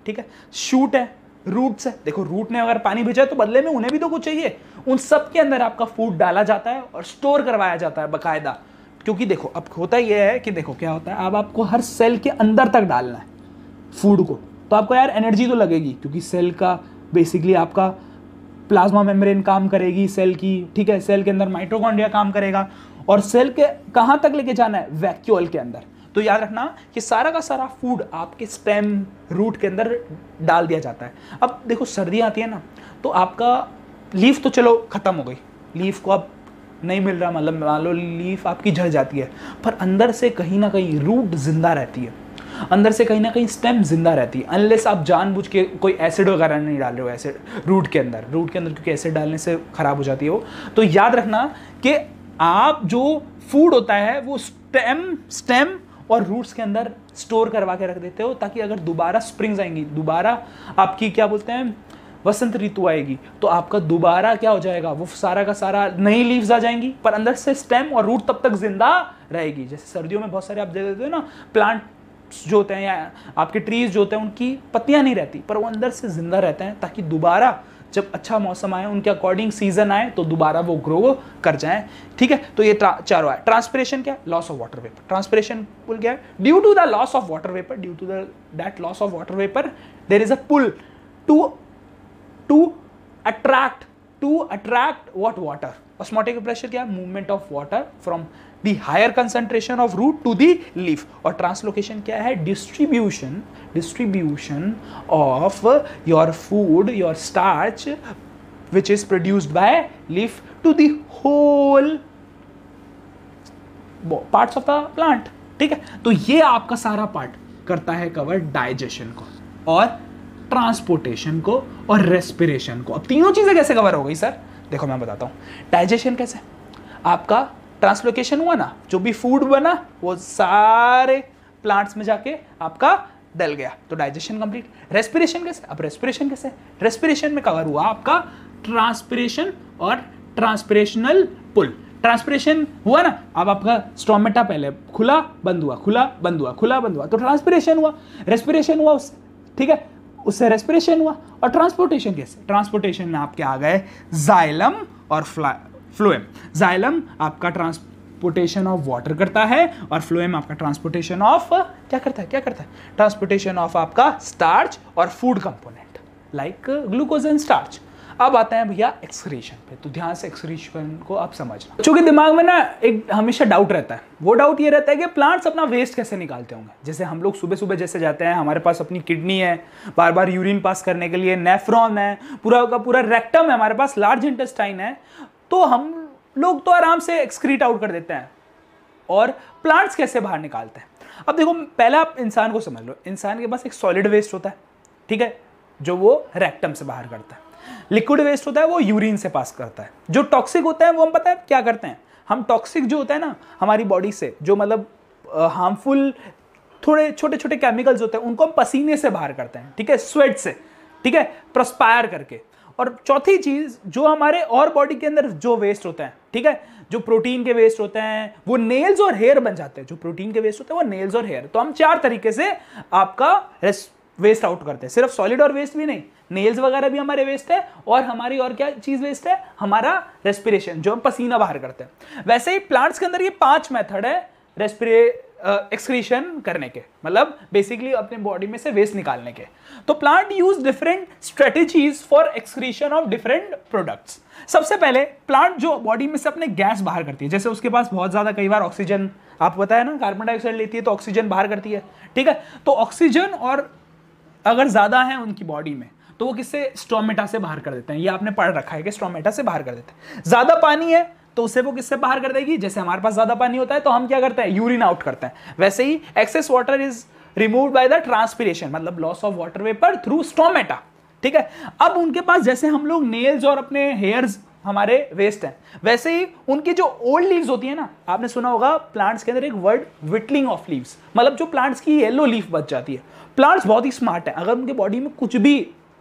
ठीक है शूट है रूट्स है देखो रूट ने अगर पानी भेजा है तो बदले में उन्हें भी तो कुछ चाहिए उन सब के अंदर आपका फूड डाला जाता है और स्टोर करवाया जाता है बकायदा क्योंकि देखो अब होता यह है कि देखो क्या होता है अब आपको हर सेल के अंदर तक डालना है फूड को तो आपको यार एनर्जी तो लगेगी क्योंकि सेल का बेसिकली आपका प्लाज्मा मेम्ब्रेन काम करेगी सेल की ठीक है सेल के अंदर माइट्रोकॉन्ड्रिया काम करेगा और सेल के कहाँ तक लेके जाना है वैक्यूल के अंदर तो याद रखना कि सारा का सारा फूड आपके स्टेम रूट के अंदर डाल दिया जाता है अब देखो सर्दियाँ आती है ना तो आपका लीफ तो चलो ख़त्म हो गई लीफ को अब नहीं मिल रहा मतलब मान लो लीफ आपकी झड़ जाती है पर अंदर से कहीं ना कहीं रूट जिंदा रहती है अंदर से कहीं ना कहीं स्टेम जिंदा रहती है अनलेस आप जानबूझ के कोई एसिड वगैरह नहीं डाल रहे हो एसिड रूट के अंदर रूट के अंदर क्योंकि एसिड डालने से ख़राब हो जाती है वो तो याद रखना कि आप जो फूड होता है वो स्टेम स्टेम और रूट्स के अंदर स्टोर करवा के रख देते हो ताकि अगर दोबारा स्प्रिंग्स आएंगी दोबारा आपकी क्या बोलते हैं वसंत ऋतु आएगी तो आपका दोबारा क्या हो जाएगा वो सारा का सारा नई लीव्स आ जाएंगी पर अंदर से स्टेम और रूट तब तक जिंदा रहेगी जैसे सर्दियों में बहुत सारे आप दे देते हो ना प्लांट जो होते हैं या आपके ट्रीज जो होते हैं उनकी पत्तियां नहीं रहती पर वो अंदर से ज़िंदा रहते हैं ताकि दोबारा जब अच्छा मौसम आए उनके अकॉर्डिंग सीजन आए तो दोबारा वो ग्रो कर जाए ठीक है तो ये चारों आए ट्रांसपरेशन क्या loss of water vapour transpiration pull क्या है due to the loss of water vapour due to that loss of water vapour there is a pull to to attract to attract what water osmotic pressure क्या movement of water from the higher concentration of root to the leaf और translocation क्या है distribution distribution of your food your starch which is produced by leaf to the whole parts of the plant ठीक है तो ये आपका सारा part करता है कवर डाइजेशन को और ट्रांसपोर्टेशन को और रेस्पिरेशन को अब तीनों चीज़ें कैसे कवर हो गई सर देखो मैं बताता हूं डाइजेशन कैसे आपका ट्रांसलोकेशन हुआ ना जो भी फूड बना वो सारे प्लांट्स में जाके आपका डल गया तो डाइजेशन कंप्लीट रेस्पिरेशन कैसे अब रेस्पिरेशन कैसे रेस्पिरेशन में कवर हुआ आपका ट्रांसपिरेशन और ट्रांसपिरेशनल पुल ट्रांसपिरेशन हुआ ना अब आपका स्टोमेटा पहले खुला बंद हुआ खुला बंद हुआ खुला बंद हुआ तो ट्रांसपिरेशन हुआ रेस्पिरेशन हुआ उससे ठीक है उससे रेस्पिरेशन हुआ और ट्रांसपोर्टेशन कैसे ट्रांसपोर्टेशन में आपके आ गए जाइलम और फ्लाई फ्लोएम जाइलम आपका ट्रांसपोर्टेशन ऑफ वाटर करता है और फ्लोएम आपका ट्रांसपोर्टेशन ऑफ क्या करता है क्या करता है ट्रांसपोर्टेशन ऑफ आपका स्टार्च और food component like glucose and starch अब आते हैं भैया एक्सक्रीशन पे तो ध्यान से एक्सक्रीशन को आप समझना चूंकि दिमाग में ना एक हमेशा डाउट रहता है वो डाउट ये रहता है कि प्लांट्स अपना वेस्ट कैसे निकालते होंगे जैसे हम लोग सुबह सुबह जैसे जाते हैं हमारे पास अपनी किडनी है बार बार यूरिन पास करने के लिए नेफ्रॉन है पूरा का पूरा रेक्टम है हमारे पास लार्ज इंटेस्टाइन है तो हम लोग तो आराम से एक्सक्रीट आउट कर देते हैं और प्लांट्स कैसे बाहर निकालते हैं अब देखो पहला आप इंसान को समझ लो इंसान के पास एक सॉलिड वेस्ट होता है ठीक है जो वो रेक्टम से बाहर करता है लिक्विड वेस्ट होता है वो यूरिन से पास करता है जो टॉक्सिक होता है वो हम पता है क्या करते हैं हम टॉक्सिक जो होता है ना हमारी बॉडी से जो मतलब हार्मफुल थोड़े छोटे छोटे केमिकल्स होते हैं उनको हम पसीने से बाहर करते हैं ठीक है स्वेट से ठीक है प्रस्पायर करके और चौथी चीज़ जो हमारे और बॉडी के अंदर जो वेस्ट होता है ठीक है जो प्रोटीन के वेस्ट होते हैं वो नेल्स और हेयर बन जाते हैं जो प्रोटीन के वेस्ट होते हैं वो नेल्स और हेयर तो हम चार तरीके से आपका वेस्ट आउट करते हैं सिर्फ सॉलिड और वेस्ट भी नहीं नेल्स वगैरह भी हमारे वेस्ट है और हमारी और क्या चीज वेस्ट है हमारा रेस्पिरेशन जो हम पसीना बाहर करते हैं वैसे ही प्लांट्स के अंदर ये पांच मेथड है रेस्पिरे एक्सक्रीशन करने के मतलब बेसिकली अपने बॉडी में से वेस्ट निकालने के तो plant use different strategies for excretion of different products सबसे पहले प्लांट जो बॉडी में से अपने गैस बाहर करती है जैसे उसके पास बहुत ज़्यादा कई बार ऑक्सीजन आप बताया ना कार्बन डाइऑक्साइड लेती है तो ऑक्सीजन बाहर करती है ठीक है तो ऑक्सीजन और अगर ज़्यादा है उनकी बॉडी में तो वो किससे स्टोमेटा से बाहर कर देते हैं ये आपने पढ़ रखा है कि स्टोमेटा से बाहर कर देते हैं ज़्यादा पानी है तो उसे वो किससे बाहर कर देगी जैसे हमारे पास ज़्यादा पानी होता है तो हम क्या करते हैं यूरिन आउट करते हैं वैसे ही excess water is remove by the transpiration मतलब loss of water vapour through stomata ठीक है अब उनके पास जैसे हम लोग नेल्स और अपने हेयर्स हमारे वेस्ट हैं वैसे ही उनकी जो ओल्ड लीव्स होती है ना आपने सुना होगा प्लांट्स के अंदर एक वर्ड विटलिंग ऑफ लीव्स मतलब जो प्लांट्स की येलो लीफ बच जाती है प्लांट्स बहुत ही स्मार्ट है अगर उनके बॉडी में कुछ भी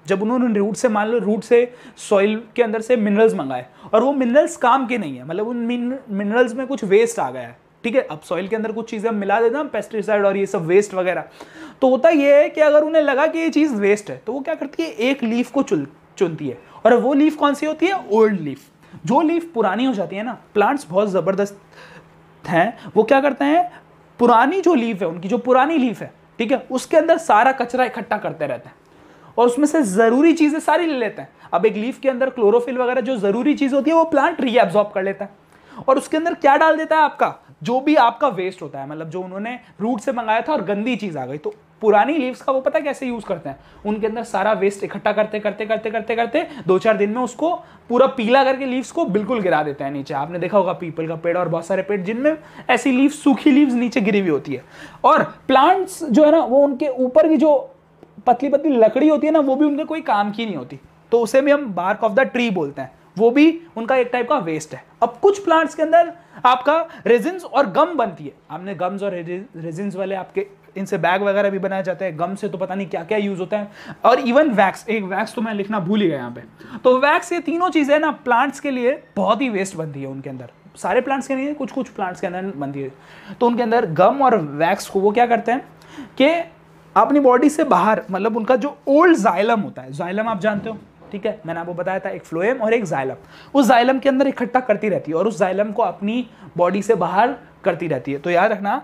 जब उन्होंने रूट से मान लो रूट से सॉइल के अंदर से मिनरल्स मंगाए और वो मिनरल्स काम के नहीं है मतलब उन मिनरल्स में कुछ वेस्ट आ गया है ठीक है अब सॉइल के अंदर कुछ चीज़ें हम मिला देते हैं पेस्टिसाइड और ये सब वेस्ट वगैरह तो होता ये है कि अगर उन्हें लगा कि ये चीज़ वेस्ट है तो वो क्या करती है एक लीफ को चुन चुनती है और वो लीफ कौन सी होती है ओल्ड लीफ जो लीफ पुरानी हो जाती है ना प्लांट्स बहुत ज़बरदस्त हैं वो क्या करते हैं पुरानी जो लीफ है उनकी जो पुरानी लीफ है ठीक है उसके अंदर सारा कचरा इकट्ठा करते रहते हैं और उसमें से ज़रूरी चीज़ें सारी ले लेते हैं अब एक लीफ के अंदर क्लोरोफिल वगैरह जो ज़रूरी चीज़ होती है वो प्लांट रीएब्जॉर्ब कर लेता है और उसके अंदर क्या डाल देता है आपका जो भी आपका वेस्ट होता है मतलब जो उन्होंने रूट से मंगाया था और गंदी चीज़ आ गई तो पुरानी लीव्स का वो पता है कैसे यूज़ करते हैं उनके अंदर सारा वेस्ट इकट्ठा करते करते करते करते करते दो चार दिन में उसको पूरा पीला करके लीव्स को बिल्कुल गिरा देते हैं नीचे आपने देखा होगा पीपल का पेड़ और बहुत सारे पेड़ जिनमें ऐसी लीव्स सूखी लीव्स नीचे गिरी हुई होती है और प्लांट्स जो है ना वो उनके ऊपर की जो पतली पतली लकड़ी होती है ना वो भी उनके कोई काम की नहीं होती तो उसे भी हम बार्क ऑफ द ट्री बोलते हैं वो भी उनका एक टाइप का वेस्ट है अब कुछ प्लांट्स के अंदर आपका रेजिन्स और गम बनती है आपने गम्स और रेजिन्स वाले आपके इनसे बैग वगैरह भी बनाए जाते हैं गम से तो पता नहीं क्या क्या यूज होता है और इवन वैक्स एक वैक्स तो मैं लिखना भूल ही गया यहाँ पे तो वैक्स ये तीनों चीज़ें ना प्लांट्स के लिए बहुत ही वेस्ट बनती है उनके अंदर सारे प्लांट्स के नहीं कुछ कुछ प्लांट्स के अंदर बनती है तो उनके अंदर गम और वैक्स को वो क्या करते हैं कि अपनी बॉडी से बाहर मतलब उनका जो ओल्ड जाइलम होता है जाइलम आप जानते हो ठीक है मैंने आपको बताया था एक फ्लोएम और एक जाइलम उस जाइलम के अंदर इकट्ठा करती रहती है और उस जाइलम को अपनी बॉडी से बाहर करती रहती है तो याद रखना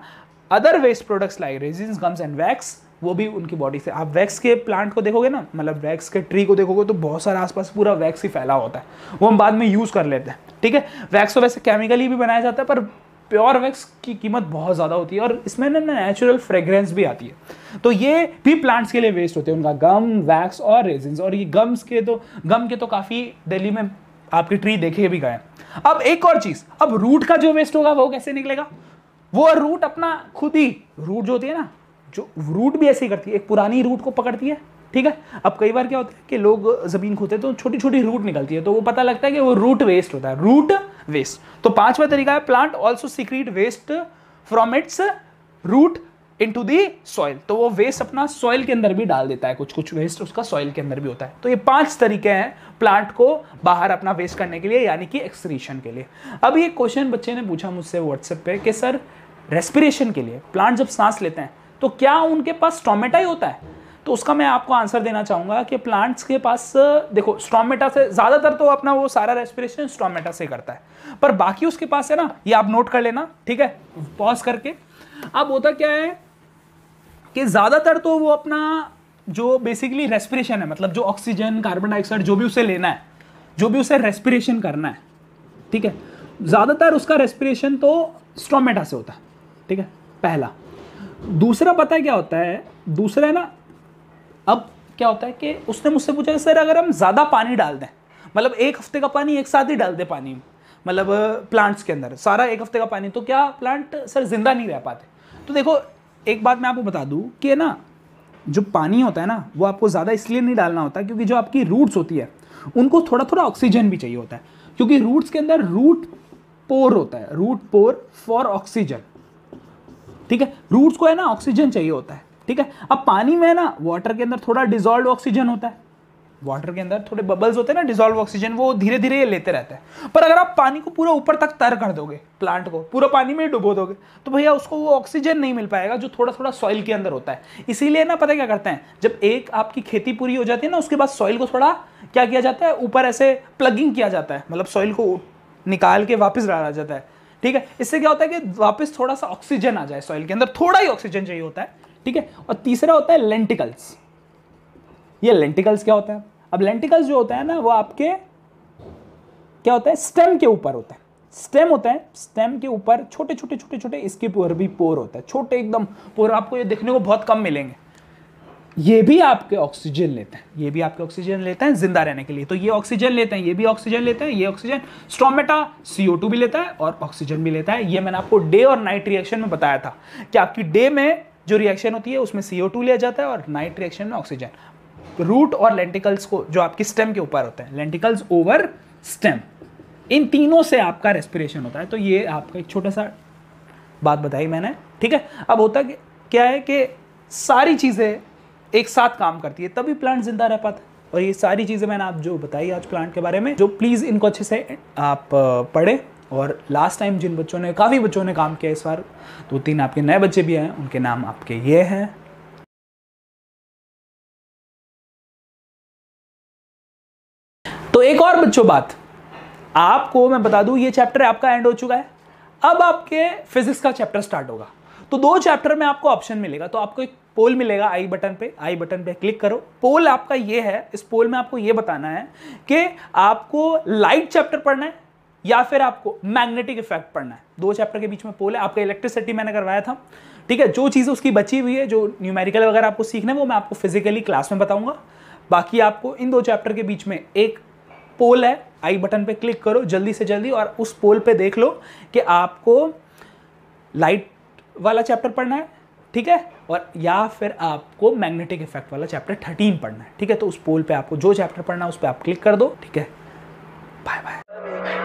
other waste products like resin gums and wax वो भी उनकी बॉडी से आप वैक्स के प्लांट को देखोगे ना मतलब वैक्स के ट्री को देखोगे तो बहुत सारा आसपास पूरा वैक्स ही फैला होता है वो हम बाद में यूज़ कर लेते हैं ठीक है वैक्स तो वैसे केमिकली भी बनाया जाता है पर प्योर वैक्स की कीमत बहुत ज़्यादा होती है और इसमें ना नेचुरल फ्रेग्रेंस भी आती है तो ये भी प्लांट्स के लिए वेस्ट होते हैं उनका गम वैक्स और रेजिन्स और ये गम्स के तो गम के तो काफ़ी दिल्ली में आपके ट्री देखे भी गए अब एक और चीज़ अब रूट का जो वेस्ट होगा वो कैसे निकलेगा वो रूट अपना खुद ही रूट जो होती है ना जो रूट भी ऐसे ही करती है एक पुरानी रूट को पकड़ती है ठीक है अब कई बार क्या होता है कि लोग ज़मीन खोते हैं तो छोटी छोटी रूट निकलती है तो वो पता लगता है कि वो रूट वेस्ट होता है रूट वेस्ट तो पांचवा तरीका है plant also secrete waste from its root into the soil तो वो वेस्ट अपना सॉइल के अंदर भी डाल देता है कुछ कुछ वेस्ट उसका सॉइल के अंदर भी होता है तो ये पांच तरीके हैं प्लांट को बाहर अपना वेस्ट करने के लिए यानी कि एक्सक्रीशन के लिए अब ये क्वेश्चन बच्चे ने पूछा मुझसे व्हाट्सएप पे कि सर रेस्पिरेशन के लिए प्लांट जब सांस लेते हैं तो क्या उनके पास टोमेटा ही होता है तो उसका मैं आपको आंसर देना चाहूंगा कि प्लांट्स के पास देखो स्ट्रोमेटा से ज़्यादातर तो अपना वो सारा रेस्पिरेशन स्ट्रोमेटा से करता है पर बाकी उसके पास है ना ये आप नोट कर लेना ठीक है पॉज करके अब होता क्या है कि ज़्यादातर तो वो अपना जो बेसिकली रेस्पिरेशन है मतलब जो ऑक्सीजन कार्बन डाइऑक्साइड जो भी उसे लेना है जो भी उसे रेस्पिरेशन करना है ठीक है ज़्यादातर उसका रेस्पिरेशन तो स्ट्रोमेटा से होता है ठीक है पहला दूसरा पता है क्या होता है दूसरा है ना अब क्या होता है कि उसने मुझसे पूछा कि सर अगर हम ज़्यादा पानी डाल दें मतलब एक हफ्ते का पानी एक साथ ही डाल दें पानी मतलब प्लांट्स के अंदर सारा एक हफ्ते का पानी तो क्या प्लांट सर ज़िंदा नहीं रह पाते तो देखो एक बात मैं आपको बता दूँ कि ना जो पानी होता है ना वो आपको ज़्यादा इसलिए नहीं डालना होता क्योंकि जो आपकी रूट्स होती है उनको थोड़ा थोड़ा ऑक्सीजन भी चाहिए होता है क्योंकि रूट्स के अंदर रूट पोर होता है रूट पोर फॉर ऑक्सीजन ठीक है रूट्स को है ना ऑक्सीजन चाहिए होता है ठीक है अब पानी में ना वाटर के अंदर थोड़ा डिजोल्व ऑक्सीजन होता है वाटर के अंदर थोड़े बबल्स होते हैं ना डिजोल्व ऑक्सीजन वो धीरे धीरे लेते रहते हैं पर अगर आप पानी को पूरा ऊपर तक तर कर दोगे प्लांट को पूरा पानी में डुबो दोगे तो भैया उसको वो ऑक्सीजन नहीं मिल पाएगा जो थोड़ा थोड़ा सॉइल के अंदर होता है इसीलिए ना पता क्या करते हैं जब एक आपकी खेती पूरी हो जाती है ना उसके बाद सॉइल को थोड़ा क्या किया जाता है ऊपर ऐसे प्लगिंग किया जाता है मतलब सॉइल को निकाल के वापस डाला जाता है ठीक है इससे क्या होता है कि वापस थोड़ा सा ऑक्सीजन आ जाए सॉइल के अंदर थोड़ा ही ऑक्सीजन चाहिए होता है ठीक है और तीसरा होता है लेंटिकल्स ये लेंटिकल्स क्या होता है अब लेंटिकल्स जो होता है ना वो आपके क्या होता है स्टेम के ऊपर होता है स्टेम होता है स्टेम के ऊपर छोटे छोटे छोटे छोटे इसके ऊपर भी पोर होता है छोटे एकदम पोर आपको ये देखने को बहुत कम मिलेंगे ये भी आपके ऑक्सीजन लेते हैं ये भी आपके ऑक्सीजन लेते हैं जिंदा रहने के लिए तो ये ऑक्सीजन लेते हैं ये भी ऑक्सीजन लेते हैं ये ऑक्सीजन स्ट्रोमेटा सीओ भी लेता है और ऑक्सीजन भी लेता है ये मैंने आपको डे और नाइट रिएक्शन में बताया था कि आपकी डे में जो रिएक्शन होती है उसमें सी लिया जाता है और नाइट रिएक्शन में ऑक्सीजन रूट और लेंटिकल्स को जो आपकी स्टेम के ऊपर होते हैं लेंटिकल्स ओवर स्टेम इन तीनों से आपका रेस्पिरेशन होता है तो ये आपका एक छोटा सा बात बताई मैंने ठीक है अब होता है क्या है कि सारी चीज़ें एक साथ काम करती है तभी प्लांट जिंदा रह पाता और ये सारी चीज़ें मैंने आप जो बताई आज प्लांट के बारे में जो प्लीज़ इनको अच्छे से आप पढ़ें और लास्ट टाइम जिन बच्चों ने काफ़ी बच्चों ने काम किया इस बार दो तीन आपके नए बच्चे भी हैं उनके नाम आपके ये हैं तो एक और बच्चों बात आपको मैं बता दूं ये चैप्टर आपका एंड हो चुका है अब आपके फिजिक्स का चैप्टर स्टार्ट होगा तो दो चैप्टर में आपको ऑप्शन मिलेगा तो आपको एक पोल मिलेगा आई बटन पे आई बटन पे क्लिक करो पोल आपका ये है इस पोल में आपको ये बताना है कि आपको लाइट चैप्टर पढ़ना है या फिर आपको मैग्नेटिक इफेक्ट पढ़ना है दो चैप्टर के बीच में पोल है आपका इलेक्ट्रिसिटी मैंने करवाया था ठीक है जो चीज़ उसकी बची हुई है जो न्यूमेरिकल वगैरह आपको सीखना है वो मैं आपको फिजिकली क्लास में बताऊंगा बाकी आपको इन दो चैप्टर के बीच में एक पोल है आई बटन पे क्लिक करो जल्दी से जल्दी और उस पोल पे देख लो कि आपको लाइट वाला चैप्टर पढ़ना है ठीक है और या फिर आपको मैग्नेटिक इफेक्ट वाला चैप्टर थर्टीन पढ़ना है ठीक है तो उस पोल पे आपको जो चैप्टर पढ़ना है उस पर आप क्लिक कर दो ठीक है बाय बाय